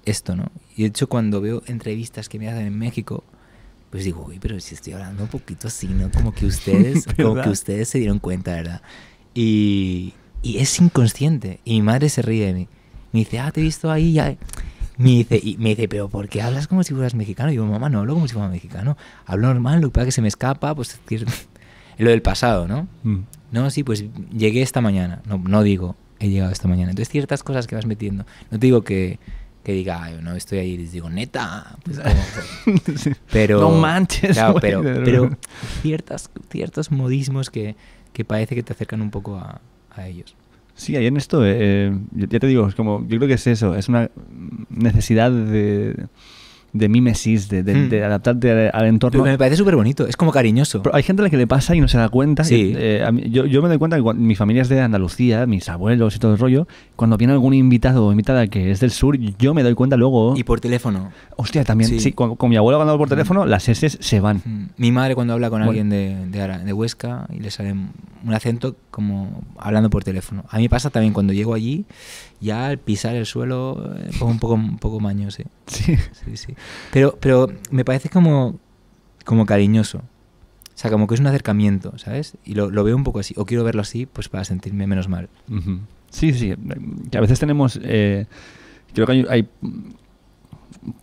esto, ¿no? Y de hecho cuando veo entrevistas que me hacen en México, pues digo, uy, pero si estoy hablando un poquito así, ¿no? Como que ustedes, como que ustedes se dieron cuenta, ¿verdad? Y, y, es inconsciente. Y mi madre se ríe de mí. Me dice, ah, te he visto ahí, ya. Me dice, y me dice, pero ¿por qué hablas como si fueras mexicano? Y yo, mamá, no hablo como si fuera mexicano. Hablo normal, lo que pasa que se me escapa, pues es lo del pasado, ¿no? Mm. No, sí, pues llegué esta mañana. No, no digo, he llegado esta mañana. Entonces ciertas cosas que vas metiendo. No te digo que, diga, no, estoy ahí y les digo, neta. Pues, pero, no manches. pero, pero ciertas, ciertos modismos que, que, parece que te acercan un poco a, ellos. Sí, ahí en esto, eh, eh, ya te digo, es como, yo creo que es eso, es una necesidad de de mimesis, de, de, hmm. de adaptarte al, entorno. me parece súper bonito, es como cariñoso. hay gente a la que le pasa y no se da cuenta. Eh, yo, yo, me doy cuenta que mi familia es de Andalucía, mis abuelos y todo el rollo. Cuando viene algún invitado o invitada que es del sur, yo me doy cuenta luego. Y por teléfono. Hostia, también. Sí, con, mi abuelo cuando por hmm. teléfono, las S se van. Hmm. Mi madre cuando habla con alguien de, de Huesca y le sale un acento como hablando por teléfono. A mí pasa también cuando llego allí ya al pisar el suelo, eh, es pues un poco, un poco maño, sí. Sí. sí, Pero, pero me parece como, como cariñoso. O sea, como que es un acercamiento, ¿sabes? Y lo, veo un poco así. O quiero verlo así, pues para sentirme menos mal. Sí, sí. a veces tenemos. Eh, creo que hay,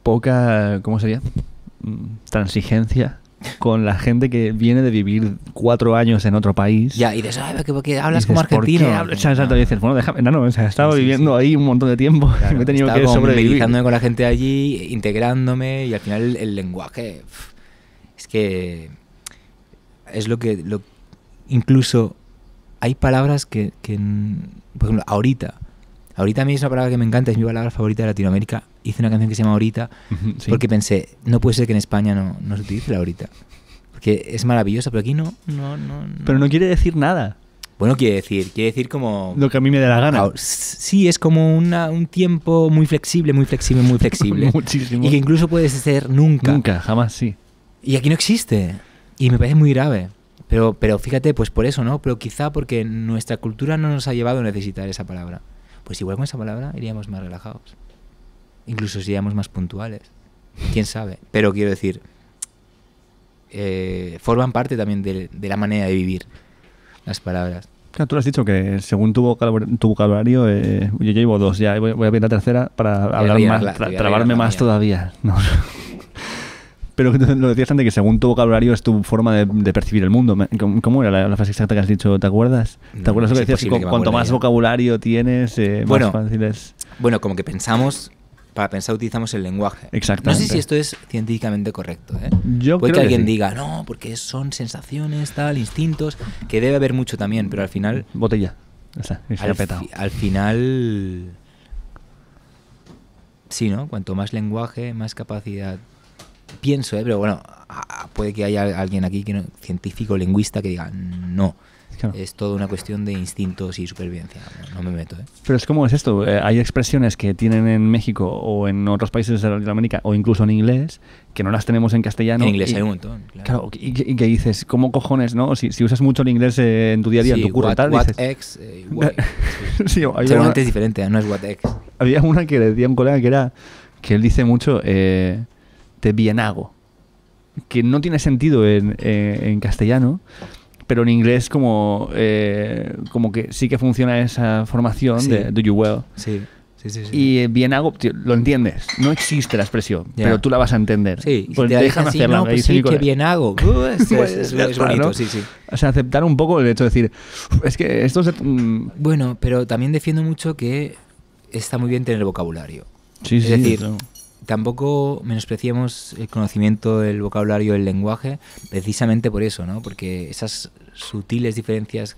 poca. ¿Cómo sería? Mm, transigencia con la gente que viene de vivir cuatro años en otro país. Ya, y dices, ay, porque hablas como argentino. ¿por Exacto, y dices, bueno, déjame, no, no, o sea, he estado viviendo ahí un montón de tiempo, me he tenido que sobrevivir. con la gente allí, integrándome, y al final el, lenguaje, es que es lo que, lo, incluso hay palabras que, que, por ejemplo, ahorita, ahorita a mí es una palabra que me encanta, es mi palabra favorita de Latinoamérica, hice una canción que se llama Ahorita, porque pensé, no puede ser que en España no, no se utilice la ahorita. Porque es maravillosa, pero aquí no, no, no, Pero no quiere decir nada. Bueno, quiere decir, quiere decir como... Lo que a mí me da la gana. Sí, es como un tiempo muy flexible, muy flexible, muy flexible. Muchísimo. Y que incluso puedes ser nunca. Nunca, jamás, sí. Y aquí no existe. Y me parece muy grave. Pero, pero fíjate, pues por eso, ¿no? Pero quizá porque nuestra cultura no nos ha llevado a necesitar esa palabra. Pues igual con esa palabra iríamos más relajados. Incluso si éramos más puntuales. Quién sabe. Pero quiero decir, eh, forman parte también de, la manera de vivir las palabras. tú has dicho que según tu, vocabulario, eh, yo llevo dos ya, voy, a pedir la tercera para hablar más, trabarme más todavía. Pero lo decías antes que según tu vocabulario es tu forma de, percibir el mundo. ¿Cómo era la, frase exacta que has dicho? ¿Te acuerdas? ¿Te acuerdas lo que decías? cuanto más vocabulario tienes, eh, más fácil es. Bueno, como que pensamos para pensar utilizamos el lenguaje. Exactamente. No sé si esto es científicamente correcto. ¿eh? Yo Puede que alguien diga, no, porque son sensaciones, tal, instintos, que debe haber mucho también, pero al final. Botella. O sea, al, al, final. Sí, ¿no? Cuanto más lenguaje, más capacidad. Pienso, ¿eh? pero bueno, puede que haya alguien aquí, que científico, lingüista, que diga, no. Es toda una cuestión de instintos y supervivencia. No, me meto. ¿eh? Pero es como es esto. Eh, hay expresiones que tienen en México o en otros países de Latinoamérica o incluso en inglés que no las tenemos en castellano. En inglés y, hay un montón. Claro. claro y, que dices, ¿cómo cojones? no Si, usas mucho el inglés eh, en tu día a día, en tu curro tal. Eh, sí, diferente, no es what ex. Había una que le decía a un colega que era que él dice mucho eh, te hago que no tiene sentido en castellano pero en inglés como, eh, como que sí que funciona esa formación de do you well. Sí. Sí, sí, Y eh, bien hago, lo entiendes. No existe la expresión, pero tú la vas a entender. Sí, pues te, te dejan así, No, pues sí, que bien hago. es, bonito, sí, sí. O sea, aceptar un poco el hecho de decir, es que esto es... Bueno, pero también defiendo mucho que está muy bien tener vocabulario. Sí, es sí, decir, tampoco menospreciemos el conocimiento del vocabulario, el lenguaje, precisamente por eso, ¿no? Porque esas sutiles diferencias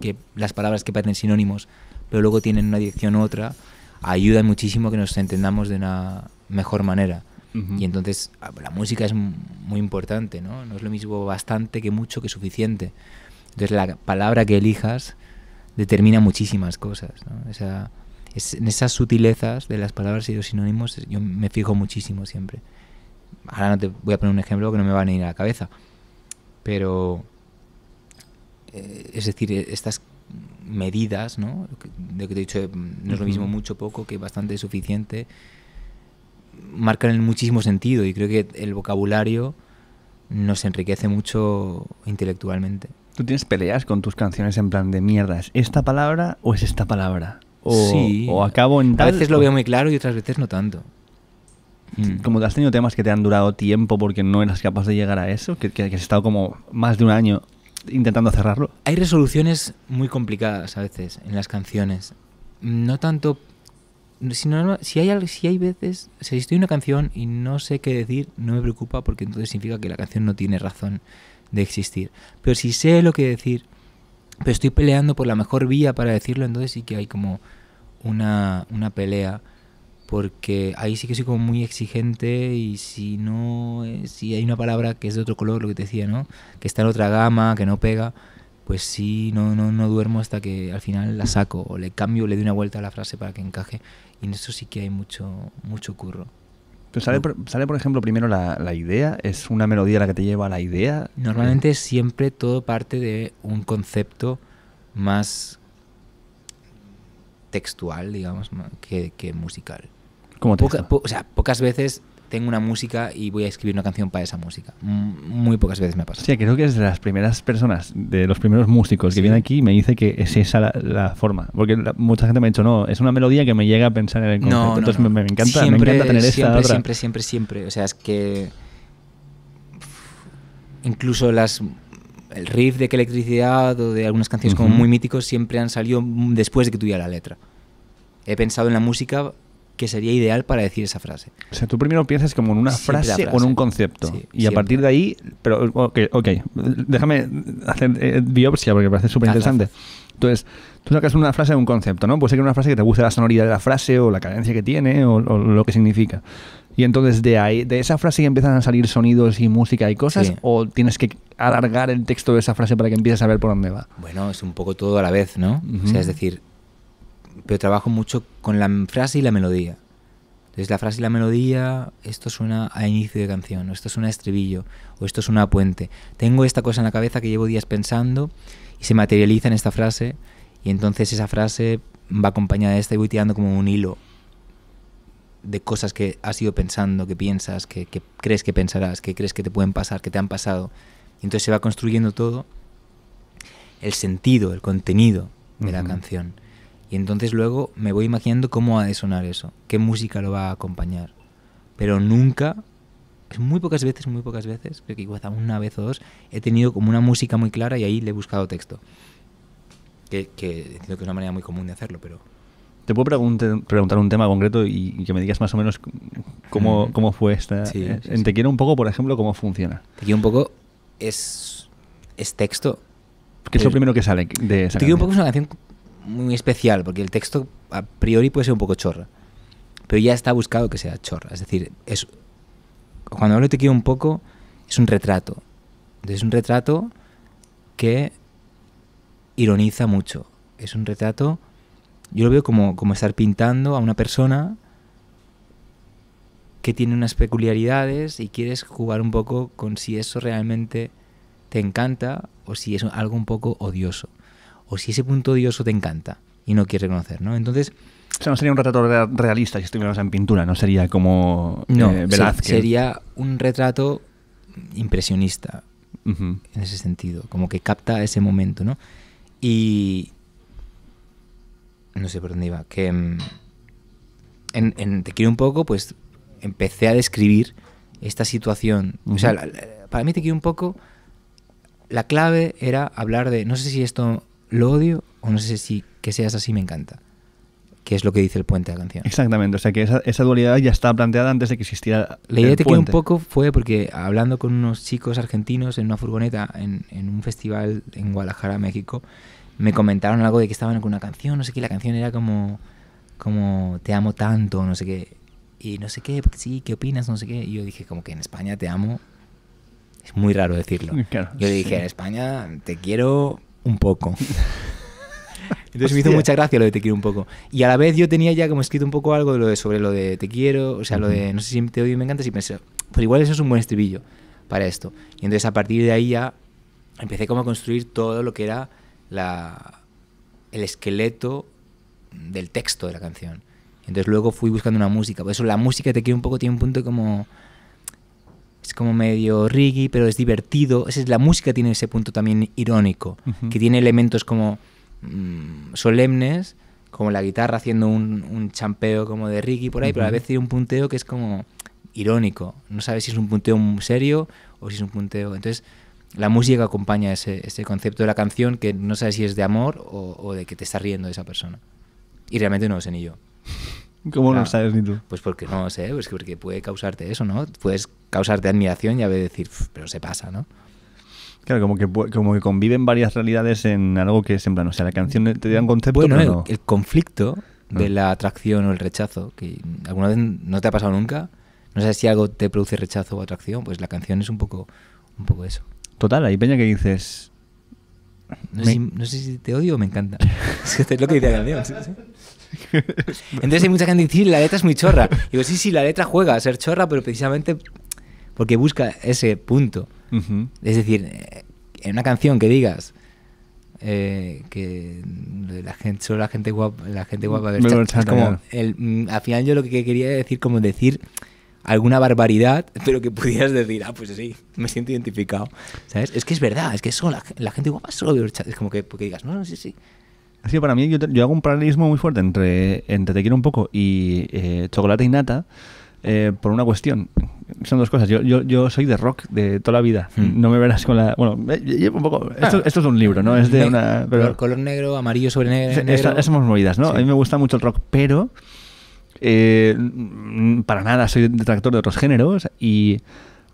que las palabras que parecen sinónimos, pero luego tienen una dirección u otra, ayudan muchísimo que nos entendamos de una mejor manera. Y entonces ah, la música es muy importante, ¿no? No es lo mismo bastante que mucho que suficiente. Entonces la palabra que elijas determina muchísimas cosas, en esas sutilezas de las palabras y los sinónimos yo me fijo muchísimo siempre. Ahora no te voy a poner un ejemplo que no me va a venir a la cabeza, pero eh, es decir, eh, estas medidas, ¿no? lo que te he dicho, eh, no es lo mismo mucho, poco, que bastante suficiente, marcan en muchísimo sentido y creo que el vocabulario nos enriquece mucho intelectualmente. ¿Tú tienes peleas con tus canciones en plan de mierdas? esta palabra o es esta palabra? O, sí. acabo en tal... A veces lo veo muy claro y otras veces no tanto. Mm. Mm. Como te has tenido temas que te han durado tiempo porque no eras capaz de llegar a eso, que, que has estado como más de un año intentando cerrarlo. Hay resoluciones muy complicadas a veces en las canciones. No tanto... Sino, si, hay, si hay veces, si existe en una canción y no sé qué decir, no me preocupa porque entonces significa que la canción no tiene razón de existir. Pero si sé lo que decir, pero estoy peleando por la mejor vía para decirlo, entonces sí que hay como una, una pelea porque ahí sí que soy como muy exigente y si no, eh, si hay una palabra que es de otro color, lo que te decía, ¿no? Que está en otra gama, que no pega, pues sí, no, no, no duermo hasta que al final la saco o le cambio, le doy una vuelta a la frase para que encaje y en eso sí que hay mucho, mucho curro. sale, por, sale, por ejemplo, primero la, la, idea, es una melodía la que te lleva a la idea. Normalmente siempre todo parte de un concepto más textual, digamos, que, que musical o sea, pocas veces tengo una música y voy a escribir una canción para esa música. Muy pocas veces me ha pasado. Sí, creo que es de las primeras personas, de los primeros músicos que vienen aquí y me dice que es esa la, forma. Porque mucha gente me ha dicho, no, es una melodía que me llega a pensar en el concepto. Entonces Me, encanta, siempre, me siempre, Siempre, siempre, siempre. O sea, es que incluso las el riff de que electricidad o de algunas canciones como muy míticos siempre han salido después de que tuviera la letra. He pensado en la música que sería ideal para decir esa frase. O sea, tú primero piensas como en una frase, o en un concepto. y a partir de ahí, pero ok, okay. déjame hacer eh, biopsia porque parece súper interesante. Entonces, tú sacas una frase de un concepto, ¿no? Puede ser que una frase que te guste la sonoridad de la frase o la cadencia que tiene o, lo que significa. Y entonces de ahí, de esa frase empiezan a salir sonidos y música y cosas, o tienes que alargar el texto de esa frase para que empieces a ver por dónde va. Bueno, es un poco todo a la vez, ¿no? O sea, es decir, pero trabajo mucho con la frase y la melodía. Entonces la frase y la melodía, esto suena a inicio de canción, o esto es un estribillo, o esto es una puente. Tengo esta cosa en la cabeza que llevo días pensando y se materializa en esta frase y entonces esa frase va acompañada de esta y voy tirando como un hilo de cosas que has ido pensando, que piensas, que, crees que pensarás, que crees que te pueden pasar, que te han pasado. Y entonces se va construyendo todo el sentido, el contenido de la canción. Y entonces luego me voy imaginando cómo ha de sonar eso, qué música lo va a acompañar. Pero nunca, muy pocas veces, muy pocas veces, creo que igual una vez o dos, he tenido como una música muy clara y ahí le he buscado texto. Que, que es una manera muy común de hacerlo, pero... Te puedo preguntar, un tema concreto y, que me digas más o menos cómo, fue esta... Eh, sí, Te quiero un poco, por ejemplo, cómo funciona. Te quiero un poco es, es texto. ¿Qué es lo primero que sale de esa Te quiero un poco es una canción muy especial, porque el texto a priori puede ser un poco chorra, pero ya está buscado que sea chorra. Es decir, es, cuando hablo te quiero un poco, es un retrato. es un retrato que ironiza mucho. Es un retrato, yo lo veo como estar pintando a una persona que tiene unas peculiaridades y quieres jugar un poco con si eso realmente te encanta o si es algo un poco odioso o si ese punto odioso te encanta y no quieres reconocer, ¿no? Entonces... O sea, no sería un retrato realista si estuviéramos en pintura, no sería como no, eh, Velázquez. sería un retrato impresionista en ese sentido, como que capta ese momento, ¿no? Y... No sé por dónde iba, que... Mm, en, Te quiero un poco, pues empecé a describir esta situación. O sea, para mí Te quiero un poco... La clave era hablar de, no sé si esto lo odio o no sé si que seas así me encanta. Que es lo que dice el puente de la canción. Exactamente, o sea que esa, dualidad ya estaba planteada antes de que existiera. La idea de que un poco fue porque hablando con unos chicos argentinos en una furgoneta en, un festival en Guadalajara, México, me comentaron algo de que estaban con una canción, no sé qué, la canción era como, como Te amo tanto, no sé qué. Y no sé qué, sí, ¿qué opinas? No sé qué. Y yo dije, como que en España te amo. Es muy raro decirlo. yo dije, en España te quiero, un poco. Entonces me hizo mucha gracia lo de te quiero un poco. Y a la vez yo tenía ya como escrito un poco algo de lo de, sobre lo de te quiero, o sea, lo de no sé si te odio y me encanta y pensé, pues igual eso es un buen estribillo para esto. Y entonces a partir de ahí ya empecé como a construir todo lo que era la, el esqueleto del texto de la canción. Entonces luego fui buscando una música. Por eso la música te quiero un poco tiene un punto como es como medio reggae, pero es divertido. Es, la música tiene ese punto también irónico, que tiene elementos como mm, solemnes, como la guitarra haciendo un, un champeo como de reggae por ahí, pero a veces hay un punteo que es como irónico. No sabes si es un punteo serio o si es un punteo... Entonces, la música acompaña ese, ese concepto de la canción que no sabes si es de amor o, o de que te estás riendo de esa persona. Y realmente no lo sé ni yo. ¿Cómo no sabes ni tú? Pues porque no sé, pues porque puede causarte eso, ¿no? Puedes causarte admiración y a veces decir, pero se pasa, ¿no? Claro, como que, como que conviven varias realidades en algo que es en plan, o sea, la canción te da un concepto. Bueno, el, conflicto de la atracción o el rechazo, que alguna vez no te ha pasado nunca, no sabes si algo te produce rechazo o atracción, pues la canción es un poco, un poco eso. Total, hay peña que dices. No, sé si te odio o me encanta. lo que dice la ¿sí? Entonces hay mucha gente que dice, la letra es muy chorra. Y digo, sí, sí, la letra juega a ser chorra, pero precisamente porque busca ese punto. Es decir, eh, en una canción que digas eh, que la gente, solo la gente guapa, la gente guapa como el, mm, al final yo lo que quería decir como decir alguna barbaridad, pero que pudieras decir, ah, pues sí, me siento identificado. ¿Sabes? Es que es verdad, es que solo la, la gente guapa solo ve Es como que porque digas, no, no, sí, sí, para mí yo, hago un paralelismo muy fuerte entre, entre Te quiero un poco y eh, Chocolate y Nata eh, por una cuestión. Son dos cosas. Yo, soy de rock de toda la vida. Hmm. No me verás con la... Bueno, llevo eh, un poco... Esto, ah. esto, es un libro, ¿no? Es de una... color negro, amarillo sobre negro. somos movidas, ¿no? A mí me gusta mucho el rock, pero... para nada soy detractor de otros géneros y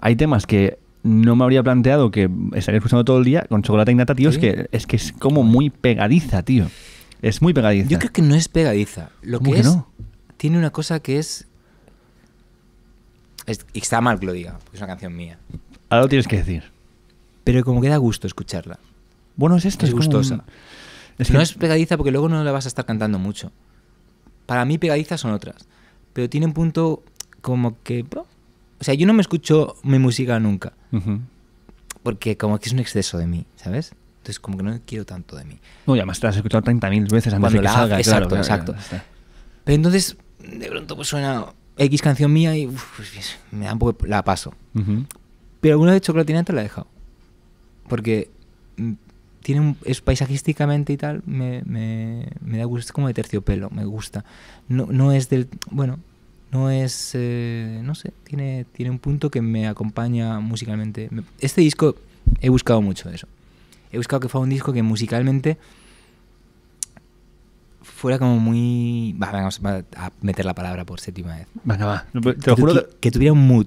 hay temas que no me habría planteado que estaría escuchando todo el día con chocolate y nata, tío. Es, que, es que es como muy pegadiza, tío. Es muy pegadiza. Yo creo que no es pegadiza. Lo que, es, no? tiene una cosa que es, Y está mal que lo diga, porque es una canción mía. Ahora lo tienes que decir. Pero como que da gusto escucharla. Bueno, es esto. Es, gustosa. No es pegadiza porque luego no la vas a estar cantando mucho. Para mí pegadizas son otras. Pero tiene un punto como que... O sea, yo no me escucho mi música nunca. Porque como que es un exceso de mí, ¿sabes? Entonces como que no quiero tanto de mí. No, ya te has escuchado 30.000 veces antes de la salga, Exacto, claro, exacto. Pero entonces, de pronto pues suena X canción mía y pues, me da un poco... La paso. Pero alguna vez te la he dejado. Porque mm, tiene un, es paisajísticamente y tal, me, me, me da gusto, es como de terciopelo, me gusta. No, no es del... Bueno, no es, eh, no sé, tiene, tiene un punto que me acompaña musicalmente. Este disco he buscado mucho eso. He buscado que fuera un disco que musicalmente fuera como muy... Va, vamos a meter la palabra por séptima vez. Venga, va. Te lo juro... que, tuviera un mood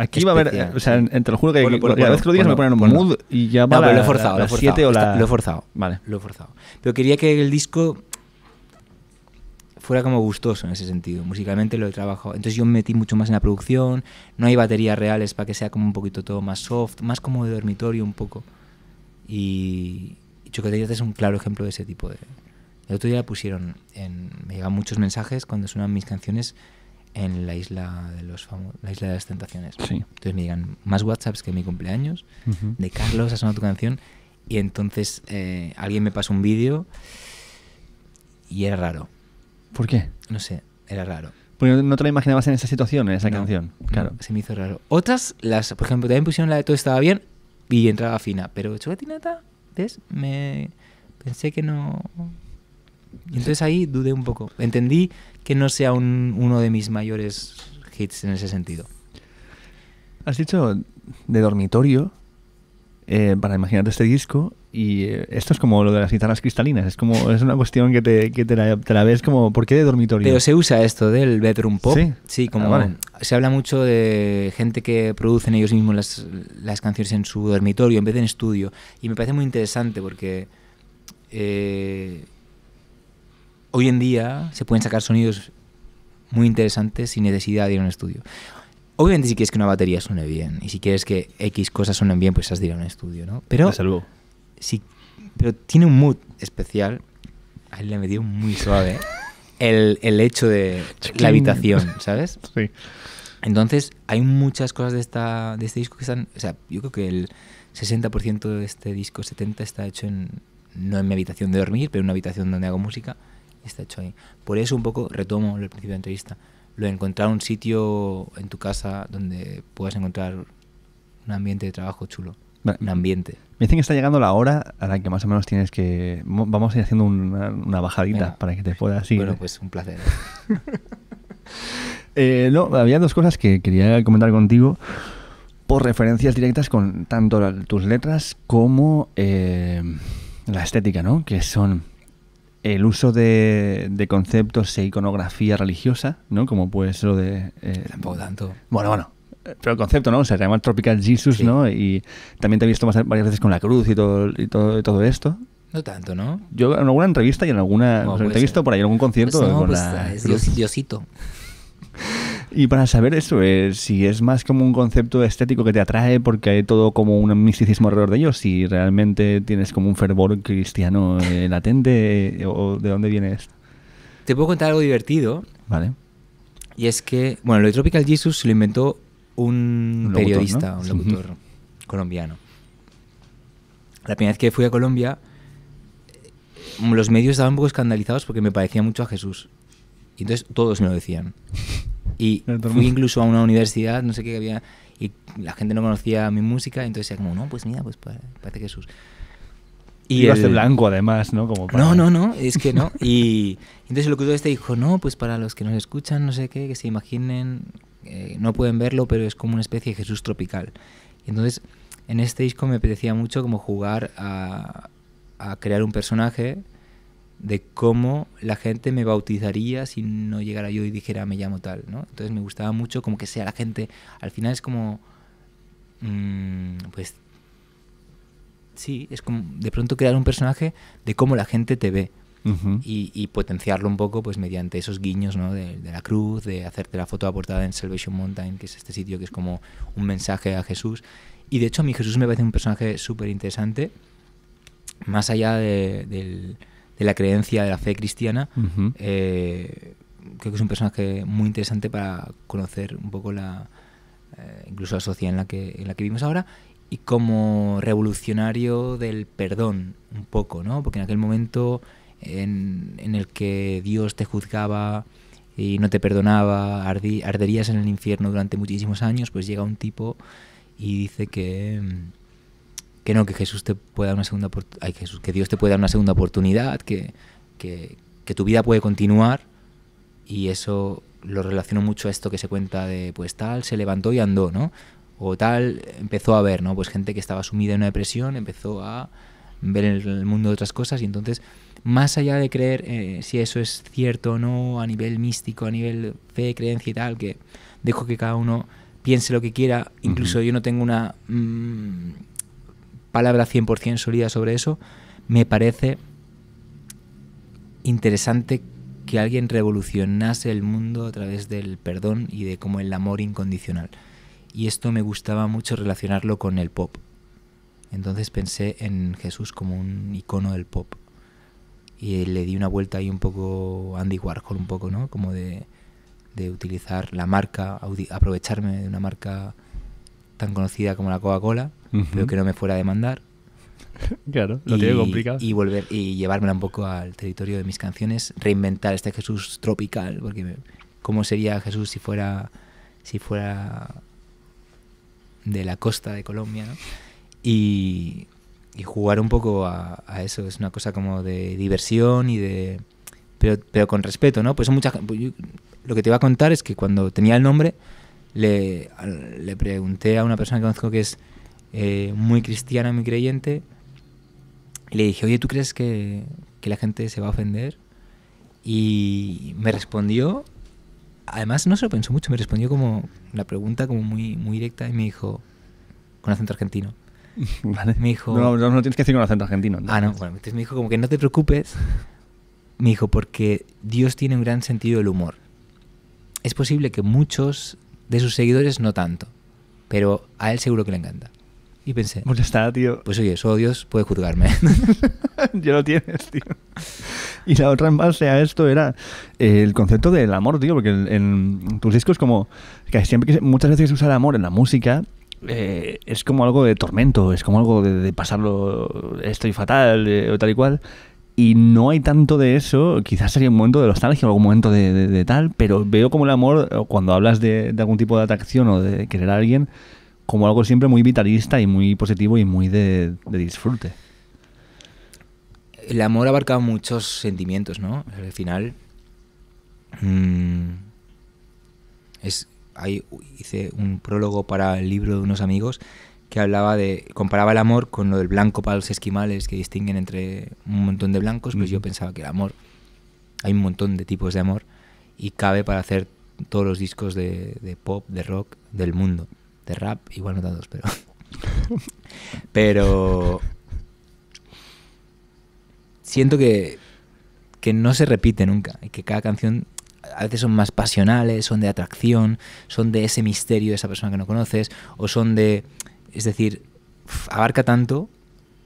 Aquí va a haber, o sea, te lo juro que cada vez que lo digas me ponen un mood y ya va a la, lo he forzado, siete o Lo he forzado, vale. Lo he forzado. Pero quería que el disco fuera como gustoso en ese sentido. Musicalmente lo he trabajado. Entonces yo me metí mucho más en la producción, no hay baterías reales para que sea como un poquito todo más soft, más como de dormitorio un poco. Y, y es un claro ejemplo de ese tipo de... El otro día pusieron, en, me llegan muchos mensajes cuando suenan mis canciones en la isla de los la isla de las tentaciones. Entonces me llegan más WhatsApps que mi cumpleaños de Carlos ha sonado tu canción y entonces eh, alguien me pasó un vídeo y era raro. ¿Por qué? No sé, era raro. Porque no te lo imaginabas en esa situación, en esa canción. Claro. se me hizo raro. Otras, las, por ejemplo, también pusieron la de todo estaba bien y entraba fina. Pero Chocatinata, ¿ves? Me pensé que no. Y entonces ahí dudé un poco. Entendí que no sea uno de mis mayores hits en ese sentido. Has dicho de dormitorio eh, para imaginarte este disco y eh, esto es como lo de las guitarras cristalinas, es como es una cuestión que te, que te, la, ves como, ¿por qué de dormitorio? Pero se usa esto del bedroom pop. Sí, ah, como se habla mucho de gente que producen ellos mismos las, canciones en su dormitorio en vez de en estudio. Y me parece muy interesante porque eh, hoy en día se pueden sacar sonidos muy interesantes sin necesidad de ir a un estudio. Obviamente si quieres que una batería suene bien y si quieres que X cosas suenen bien, pues has de ir a un estudio, ¿no? Pero sí, pero tiene un mood especial. A él le metió muy suave el, el hecho de la habitación, ¿sabes? Sí. Entonces, hay muchas cosas de, esta, de este disco que están. O sea, yo creo que el 60% de este disco, 70%, está hecho en. No en mi habitación de dormir, pero en una habitación donde hago música, está hecho ahí. Por eso, un poco retomo el principio de la entrevista: lo de encontrar un sitio en tu casa donde puedas encontrar un ambiente de trabajo chulo. Un ambiente. Me dicen que está llegando la hora a la que más o menos tienes que. Vamos a ir haciendo una, bajadita para que te pueda así. Bueno, ¿eh? pues un placer. Eh, no, había dos cosas que quería comentar contigo por referencias directas con tanto tus letras como eh, la estética, ¿no? Que son el uso de, conceptos e iconografía religiosa, ¿no? Como pues lo de... Tampoco tanto. Bueno, bueno, pero el concepto, ¿no? O sea, se llama Tropical Jesus, ¿no? Y también te he visto varias veces con la cruz y todo, y todo, esto. No tanto, ¿no? Yo en alguna entrevista y en alguna... te he visto por ahí algún concierto pues pues es Diosito. Y para saber eso, eh, si es más como un concepto estético que te atrae porque hay todo como un misticismo alrededor de ellos, si realmente tienes como un fervor cristiano eh, latente eh, o de dónde viene esto. Te puedo contar algo divertido. Vale. Y es que, bueno, lo de Tropical Jesus se lo inventó un, periodista, un locutor colombiano. La primera vez que fui a Colombia, los medios estaban un poco escandalizados porque me parecía mucho a Jesús. Y entonces todos me lo decían. Y fui incluso a una universidad, no sé qué había, y la gente no conocía mi música, entonces era como, no, pues mira, pues parece Jesús. Y Ibas blanco además, ¿no? Como No, no, no, es que no. Y entonces el locutor este dijo, no, pues para los que nos escuchan, no sé qué, que se imaginen eh, no pueden verlo, pero es como una especie de Jesús tropical. Y entonces, en este disco me apetecía mucho como jugar a, crear un personaje de cómo la gente me bautizaría si no llegara yo y dijera me llamo tal, Entonces me gustaba mucho como que sea la gente, al final es como, mm, pues, sí, es como de pronto crear un personaje de cómo la gente te ve, y, potenciarlo un poco pues mediante esos guiños ¿no? de, la cruz, de hacerte la foto aportada en Salvation Mountain, que es este sitio que es como un mensaje a Jesús. Y de hecho a mí Jesús me parece un personaje súper interesante, más allá de, la creencia de la fe cristiana. Eh, creo que es un personaje muy interesante para conocer un poco la eh, incluso la sociedad en la que en la que vivimos ahora y como revolucionario del perdón un poco no porque en aquel momento en, en el que Dios te juzgaba y no te perdonaba, arderías en el infierno durante muchísimos años, pues llega un tipo y dice que, mm, que no, que Jesús te pueda una segunda ay, que Dios te puede dar una segunda oportunidad, que, que, que, tu vida puede continuar y eso lo relaciono mucho a esto que se cuenta de pues tal se levantó y andó, ¿no? O tal empezó a ver, ¿no? Pues gente que estaba sumida en una depresión empezó a ver el mundo de otras cosas y entonces más allá de creer eh, si eso es cierto o no, a nivel místico, a nivel fe, creencia y tal, que dejo que cada uno piense lo que quiera, incluso yo no tengo una mm, palabra 100% sólida sobre eso, me parece interesante que alguien revolucionase el mundo a través del perdón y de como el amor incondicional. Y esto me gustaba mucho relacionarlo con el pop. Entonces pensé en Jesús como un icono del pop y eh, le di una vuelta ahí un poco Andy Warhol, un poco, ¿no? Como de, utilizar la marca, aprovecharme de una marca tan conocida como la Coca-Cola, pero que no me fuera a demandar. Claro, lo tiene complicado. Y volver y llevármela un poco al territorio de mis canciones, reinventar este Jesús tropical, porque cómo sería Jesús si fuera si fuera de la costa de Colombia, ¿no? Y y jugar un poco a, eso. Es una cosa como de diversión y de... Pero, con respeto, ¿no? Pues Lo que te iba a contar es que cuando tenía el nombre, le, pregunté a una persona que conozco que es eh, muy cristiana, muy creyente, le dije, oye, ¿tú crees que, la gente se va a ofender? Y me respondió, además no se lo pensó mucho, me respondió como la pregunta como muy, muy directa y me dijo, con acento argentino, Vale. No, no, tienes que decir con acento argentino. Ah, no. Bueno, entonces me dijo como que no te preocupes. Me dijo, porque Dios tiene un gran sentido del humor. Es posible que muchos de sus seguidores no tanto, pero a él seguro que le encanta. Y pensé... Pues está, tío. Pues oye, solo Dios puede juzgarme. Yo lo tienes, tío. Y la otra en base a esto era eh, el concepto del amor, tío, porque en, tus discos como... siempre que, muchas veces se usa el amor en la música eh, es como algo de tormento, es como algo de, pasarlo, estoy fatal eh, o tal y cual. Y no hay tanto de eso, quizás sería un momento de nostalgia o algún momento de, tal, pero veo como el amor, cuando hablas de, algún tipo de atracción o de querer a alguien, como algo siempre muy vitalista y muy positivo y muy de, disfrute. El amor abarca muchos sentimientos, ¿no? Al final. Mmm, es, ahí hice un prólogo para el libro de unos amigos que hablaba de, comparaba el amor con lo del blanco para los esquimales que distinguen entre un montón de blancos, pues yo pensaba que el amor, hay un montón de tipos de amor y cabe para hacer todos los discos de, pop, de rock, del mundo, de rap, igual no tantos, pero... pero... Siento que, que no se repite nunca y que cada canción a veces son más pasionales, son de atracción, son de ese misterio de esa persona que no conoces, o son de... Es decir, abarca tanto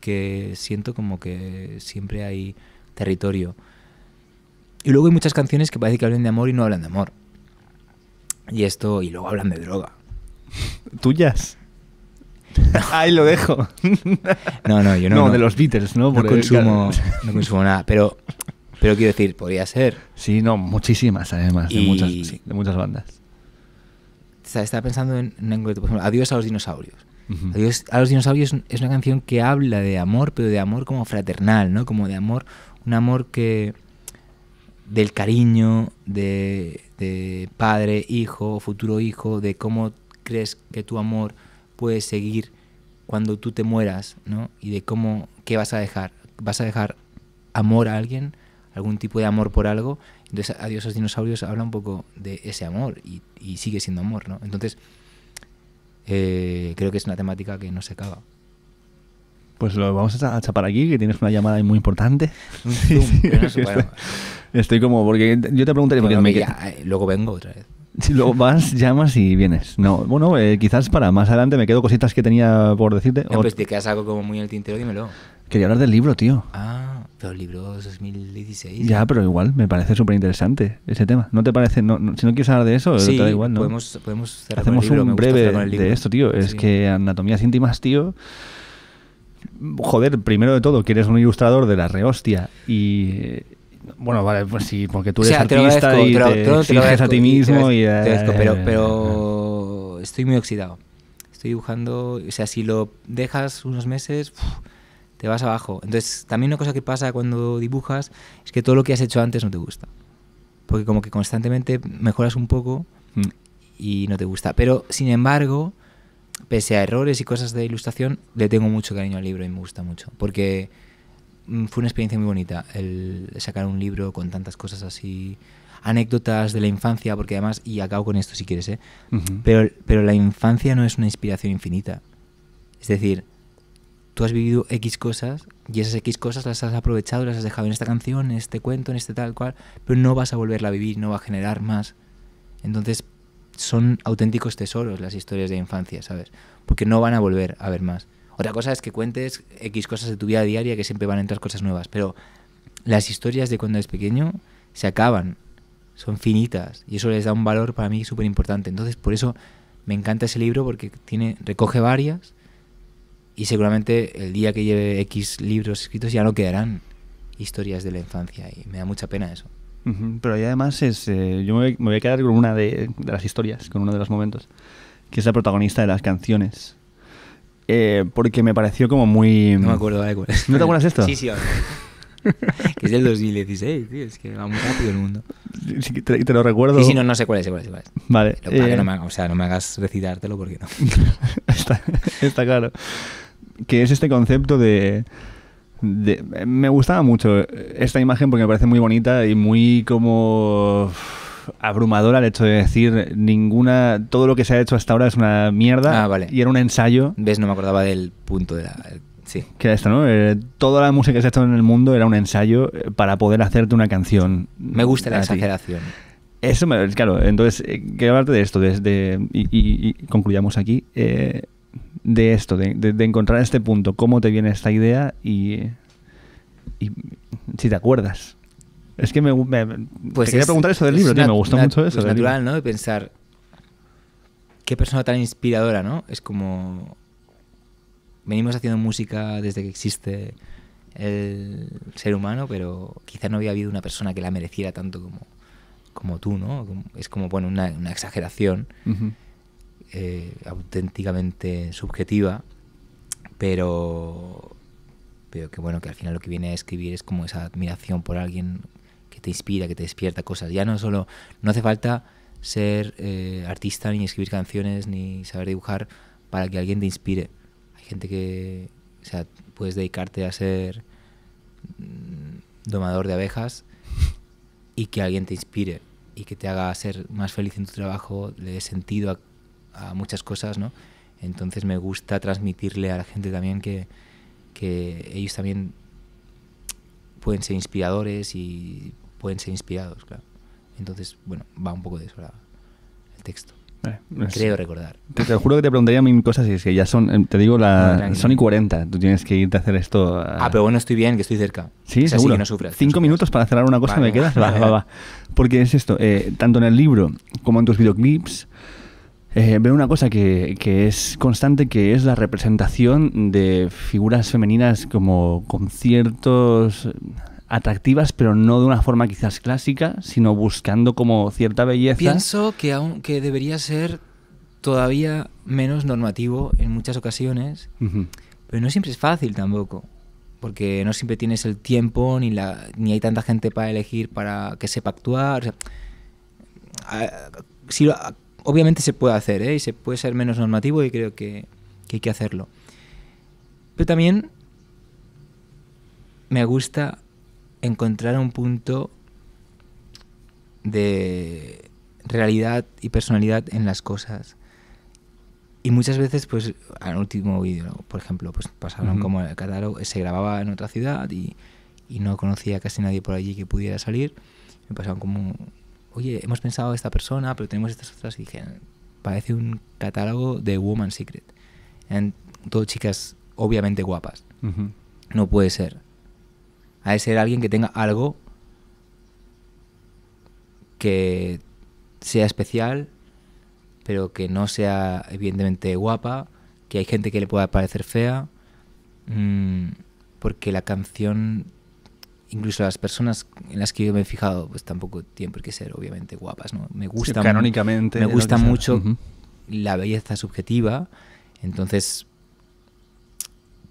que siento como que siempre hay territorio. Y luego hay muchas canciones que parece que hablan de amor y no hablan de amor. Y esto, y luego hablan de droga. ¿Tuyas? Ahí lo dejo. No, no, yo no. No, de los Beatles, ¿no? no, consumo, no consumo nada. Pero pero quiero decir, podría ser. Sí, no, muchísimas además, de, muchas, de muchas bandas. Estaba pensando en, Adiós a los dinosaurios. Adiós a los dinosaurios es una canción que habla de amor, pero de amor como fraternal, ¿no? Como de amor, un amor que del cariño, de, de padre, hijo, futuro hijo, de cómo crees que tu amor puede seguir cuando tú te mueras, ¿no? Y de cómo, qué vas a dejar. ¿Vas a dejar amor a alguien? algún tipo de amor por algo. Entonces, Adiós a los dinosaurios habla un poco de ese amor y, sigue siendo amor, ¿no? Entonces, eh, creo que es una temática que no se acaba. Pues lo vamos a chapar aquí, que tienes una llamada muy importante. Sí, estoy, estoy, como, porque yo te preguntaría... Porque me eh, luego vengo otra vez. Si luego vas, llamas y vienes. No, bueno, eh, quizás para más adelante me quedo cositas que tenía por decirte. No, pues te quedas algo como muy en el tintero, dímelo. Quería hablar del libro, tío. Ah el libro 2016. Ya, pero igual, me parece súper interesante ese tema. ¿No te parece? No, si no quieres hablar de eso, da igual, ¿no? Podemos, podemos cerrar Hacemos un breve de esto, tío. Es que anatomías íntimas, tío. Joder, primero de todo, que eres un ilustrador de la rehostia y. Bueno, vale, pues sí, porque tú eres artista y te, te, a ti mismo y. pero, pero estoy muy oxidado. Estoy dibujando. O sea, si lo dejas unos meses te vas abajo. Entonces, también una cosa que pasa cuando dibujas es que todo lo que has hecho antes no te gusta. Porque como que constantemente mejoras un poco mm. y no te gusta. Pero, sin embargo, pese a errores y cosas de ilustración, le tengo mucho cariño al libro y me gusta mucho. Porque mm, fue una experiencia muy bonita el sacar un libro con tantas cosas así anécdotas de la infancia, porque además, y acabo con esto si quieres, ¿eh? pero, pero la infancia no es una inspiración infinita. Es decir, tú has vivido X cosas y esas X cosas las has aprovechado, las has dejado en esta canción, en este cuento, en este tal cual, pero no vas a volverla a vivir, no va a generar más. Entonces son auténticos tesoros las historias de infancia, ¿sabes? Porque no van a volver a ver más. Otra cosa es que cuentes X cosas de tu vida diaria que siempre van a entrar cosas nuevas, pero las historias de cuando eres pequeño se acaban, son finitas y eso les da un valor para mí súper importante. Entonces por eso me encanta ese libro porque tiene, recoge varias y seguramente el día que lleve X libros escritos ya no quedarán historias de la infancia y me da mucha pena eso. Pero ahí además es, eh, yo me voy, a quedar con una de, las historias, con uno de los momentos, que es la protagonista de las canciones. Eh, porque me pareció como muy... No me acuerdo de cuál ¿No te acuerdas esto? Sí, sí. que es del 2016, tío, es que va muy rápido el mundo. te, lo recuerdo. Sí, sí, no, no sé cuál es, cuál Vale. Eh. o sea, no me hagas recitártelo porque no. está, está claro que es este concepto de, Me gustaba mucho esta imagen porque me parece muy bonita y muy como abrumadora el hecho de decir ninguna todo lo que se ha hecho hasta ahora es una mierda ah, vale. y era un ensayo ves no me acordaba del punto de la Sí. Que era esto, ¿no? Eh, toda la música que se ha hecho en el mundo era un ensayo eh, para poder hacerte una canción. Me gusta la exageración. Eso, me, claro, entonces, eh, aparte de esto, desde, y, concluyamos aquí. Eh, de esto, de, encontrar este punto, cómo te viene esta idea y, si te acuerdas. Es que me, pues te quería preguntar eso del libro, me gusta mucho eso. Es natural, ¿no? De pensar, qué persona tan inspiradora, ¿no? Es como, venimos haciendo música desde que existe el ser humano, pero quizá no había habido una persona que la mereciera tanto como, como tú, ¿no? Es como, bueno, una, exageración. Eh, auténticamente subjetiva, pero, pero que bueno, que al final lo que viene a escribir es como esa admiración por alguien que te inspira, que te despierta cosas. Ya no solo, no hace falta ser eh, artista, ni escribir canciones, ni saber dibujar para que alguien te inspire. Hay gente que, o sea, puedes dedicarte a ser mm, domador de abejas y que alguien te inspire y que te haga ser más feliz en tu trabajo, le dé sentido a a muchas cosas, ¿no? Entonces me gusta transmitirle a la gente también que, que ellos también pueden ser inspiradores y pueden ser inspirados, claro. Entonces, bueno, va un poco de eso el texto. Pues creo recordar. Te, juro que te preguntaría mil cosas y es que ya son, eh, te digo, la, son y 40. Tú tienes que irte a hacer esto. Eh. Ah, pero bueno, estoy bien, que estoy cerca. Sí, seguro. no sufras, Cinco minutos para cerrar una cosa, ¿me quedas? Va, va, Porque es esto, eh, tanto en el libro como en tus videoclips, eh, veo una cosa que, es constante, que es la representación de figuras femeninas como con ciertos atractivas, pero no de una forma quizás clásica, sino buscando como cierta belleza. Pienso que, aunque debería ser todavía menos normativo en muchas ocasiones, pero no siempre es fácil tampoco, porque no siempre tienes el tiempo ni la ni hay tanta gente para elegir para que sepa actuar. si obviamente se puede hacer, ¿eh? y se puede ser menos normativo y creo que, hay que hacerlo. Pero también me gusta encontrar un punto de realidad y personalidad en las cosas. Y muchas veces, pues, al último vídeo, por ejemplo, pues pasaron como el catálogo, se grababa en otra ciudad y, y no conocía casi nadie por allí que pudiera salir. Me pasaron como oye, hemos pensado esta persona, pero tenemos estas otras. Y dije, parece un catálogo de Woman Secret. En, todo chicas obviamente guapas. No puede ser. Ha de ser alguien que tenga algo que sea especial, pero que no sea evidentemente guapa, que hay gente que le pueda parecer fea, mm, porque la canción incluso las personas en las que yo me he fijado, pues tampoco tienen por qué ser obviamente guapas, ¿no? Me gusta, me gusta mucho la belleza subjetiva, entonces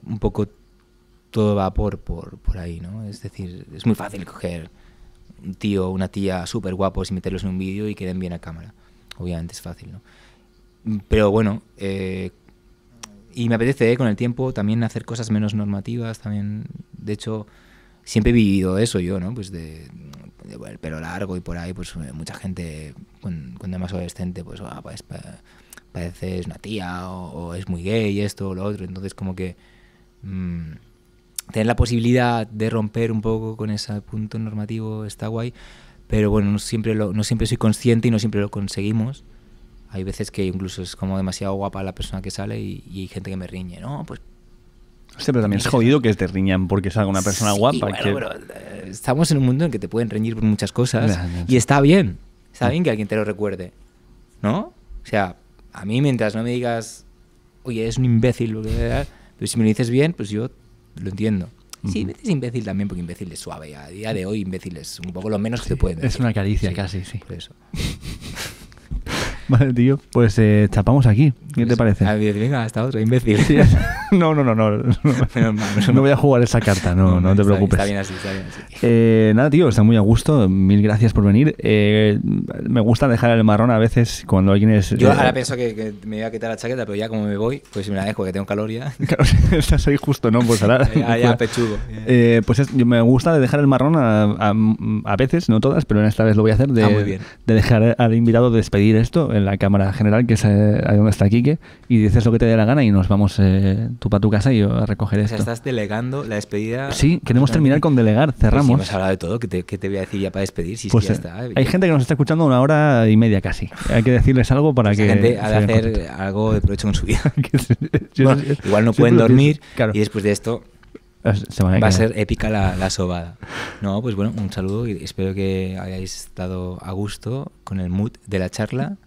un poco todo va por, por, ahí, ¿no? Es decir, es muy fácil coger un tío o una tía súper guapos y meterlos en un vídeo y queden bien a cámara. Obviamente es fácil, ¿no? Pero bueno, eh, y me apetece ¿eh? con el tiempo también hacer cosas menos normativas, también, de hecho siempre he vivido eso yo, ¿no? Pues de, pelo largo y por ahí, pues eh, mucha gente cuando, es más adolescente, pues, ah, pues una tía o, es muy gay, esto o lo otro. Entonces, como que mm, tener la posibilidad de romper un poco con ese punto normativo está guay, pero bueno, no siempre, no siempre soy consciente y no siempre lo conseguimos hay veces que incluso es como demasiado guapa la persona que sale y, y, hay gente que me riñe, no, pues pero también es jodido que te riñan porque es una persona guapa. Bueno, pero eh, estamos en un mundo en que te pueden reñir por muchas cosas y está bien. Está bien que alguien te lo recuerde. ¿No? O sea, a mí mientras no me digas, oye, es un imbécil, lo que pero si me lo dices bien, pues yo lo entiendo. Sí, es imbécil también, porque imbécil es suave. A día de hoy, imbécil es un poco lo menos que se puede. Decir. Es una caricia casi, sí. eso. Vale, tío. Pues eh, chapamos aquí. ¿Qué te pues, parece? venga, otro, imbécil. no, no, no, no. No, voy a jugar esa carta, no, no, te preocupes. Está bien así, está bien eh, nada, tío, está muy a gusto. Mil gracias por venir. Eh, me gusta dejar el marrón a veces cuando alguien es. Yo eh, ahora pienso que, me voy a quitar la chaqueta, pero ya como me voy, pues me la dejo, que tengo calor ya. Claro, estás ahí justo, ¿no? Pues ahora. ya, pechugo. pues me gusta dejar el marrón a, veces, no todas, pero en esta vez lo voy a hacer, de, ah, dejar al invitado despedir esto la cámara general, que es eh, ahí donde está Quique, y dices lo que te dé la gana y nos vamos eh, tú para tu casa y yo a recoger esto. O sea, estás delegando la despedida. Sí, queremos terminar con delegar, pues cerramos. hemos hablado de todo, ¿qué te, te, voy a decir ya para despedir? Si pues, eh, está. Hay gente que nos está escuchando una hora y media casi. Hay que decirles algo para que que. gente ha de hacer algo de provecho en su vida. igual no pueden dormir y después de esto ah, se Va a ser épica la, la, sobada. No, pues bueno, un saludo y espero que hayáis estado a gusto con el mood de la charla.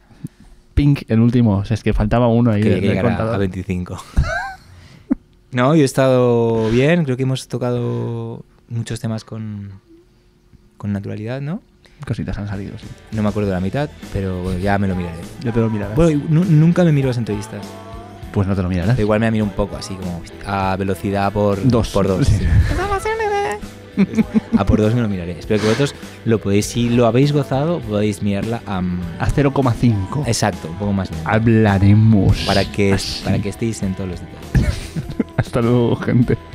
Pink, el último. O sea, es que faltaba uno ahí. Que, a 25. no, yo he estado bien. Creo que hemos tocado muchos temas con, con naturalidad, ¿no? Cositas han salido, No me acuerdo de la mitad, pero ya me lo miraré. Ya te lo mirarás. Bueno, nunca me miro las entrevistas. Pues no te lo mirarás. Pero igual me miro un poco, así como a velocidad por dos. Por dos. a por dos me lo miraré. Espero que vosotros lo podéis, si lo habéis gozado, podéis mirarla a, 0,5. Mm, Exacto, un poco más Hablaremos. Para que, para que estéis en todos los detalles. Hasta luego, gente.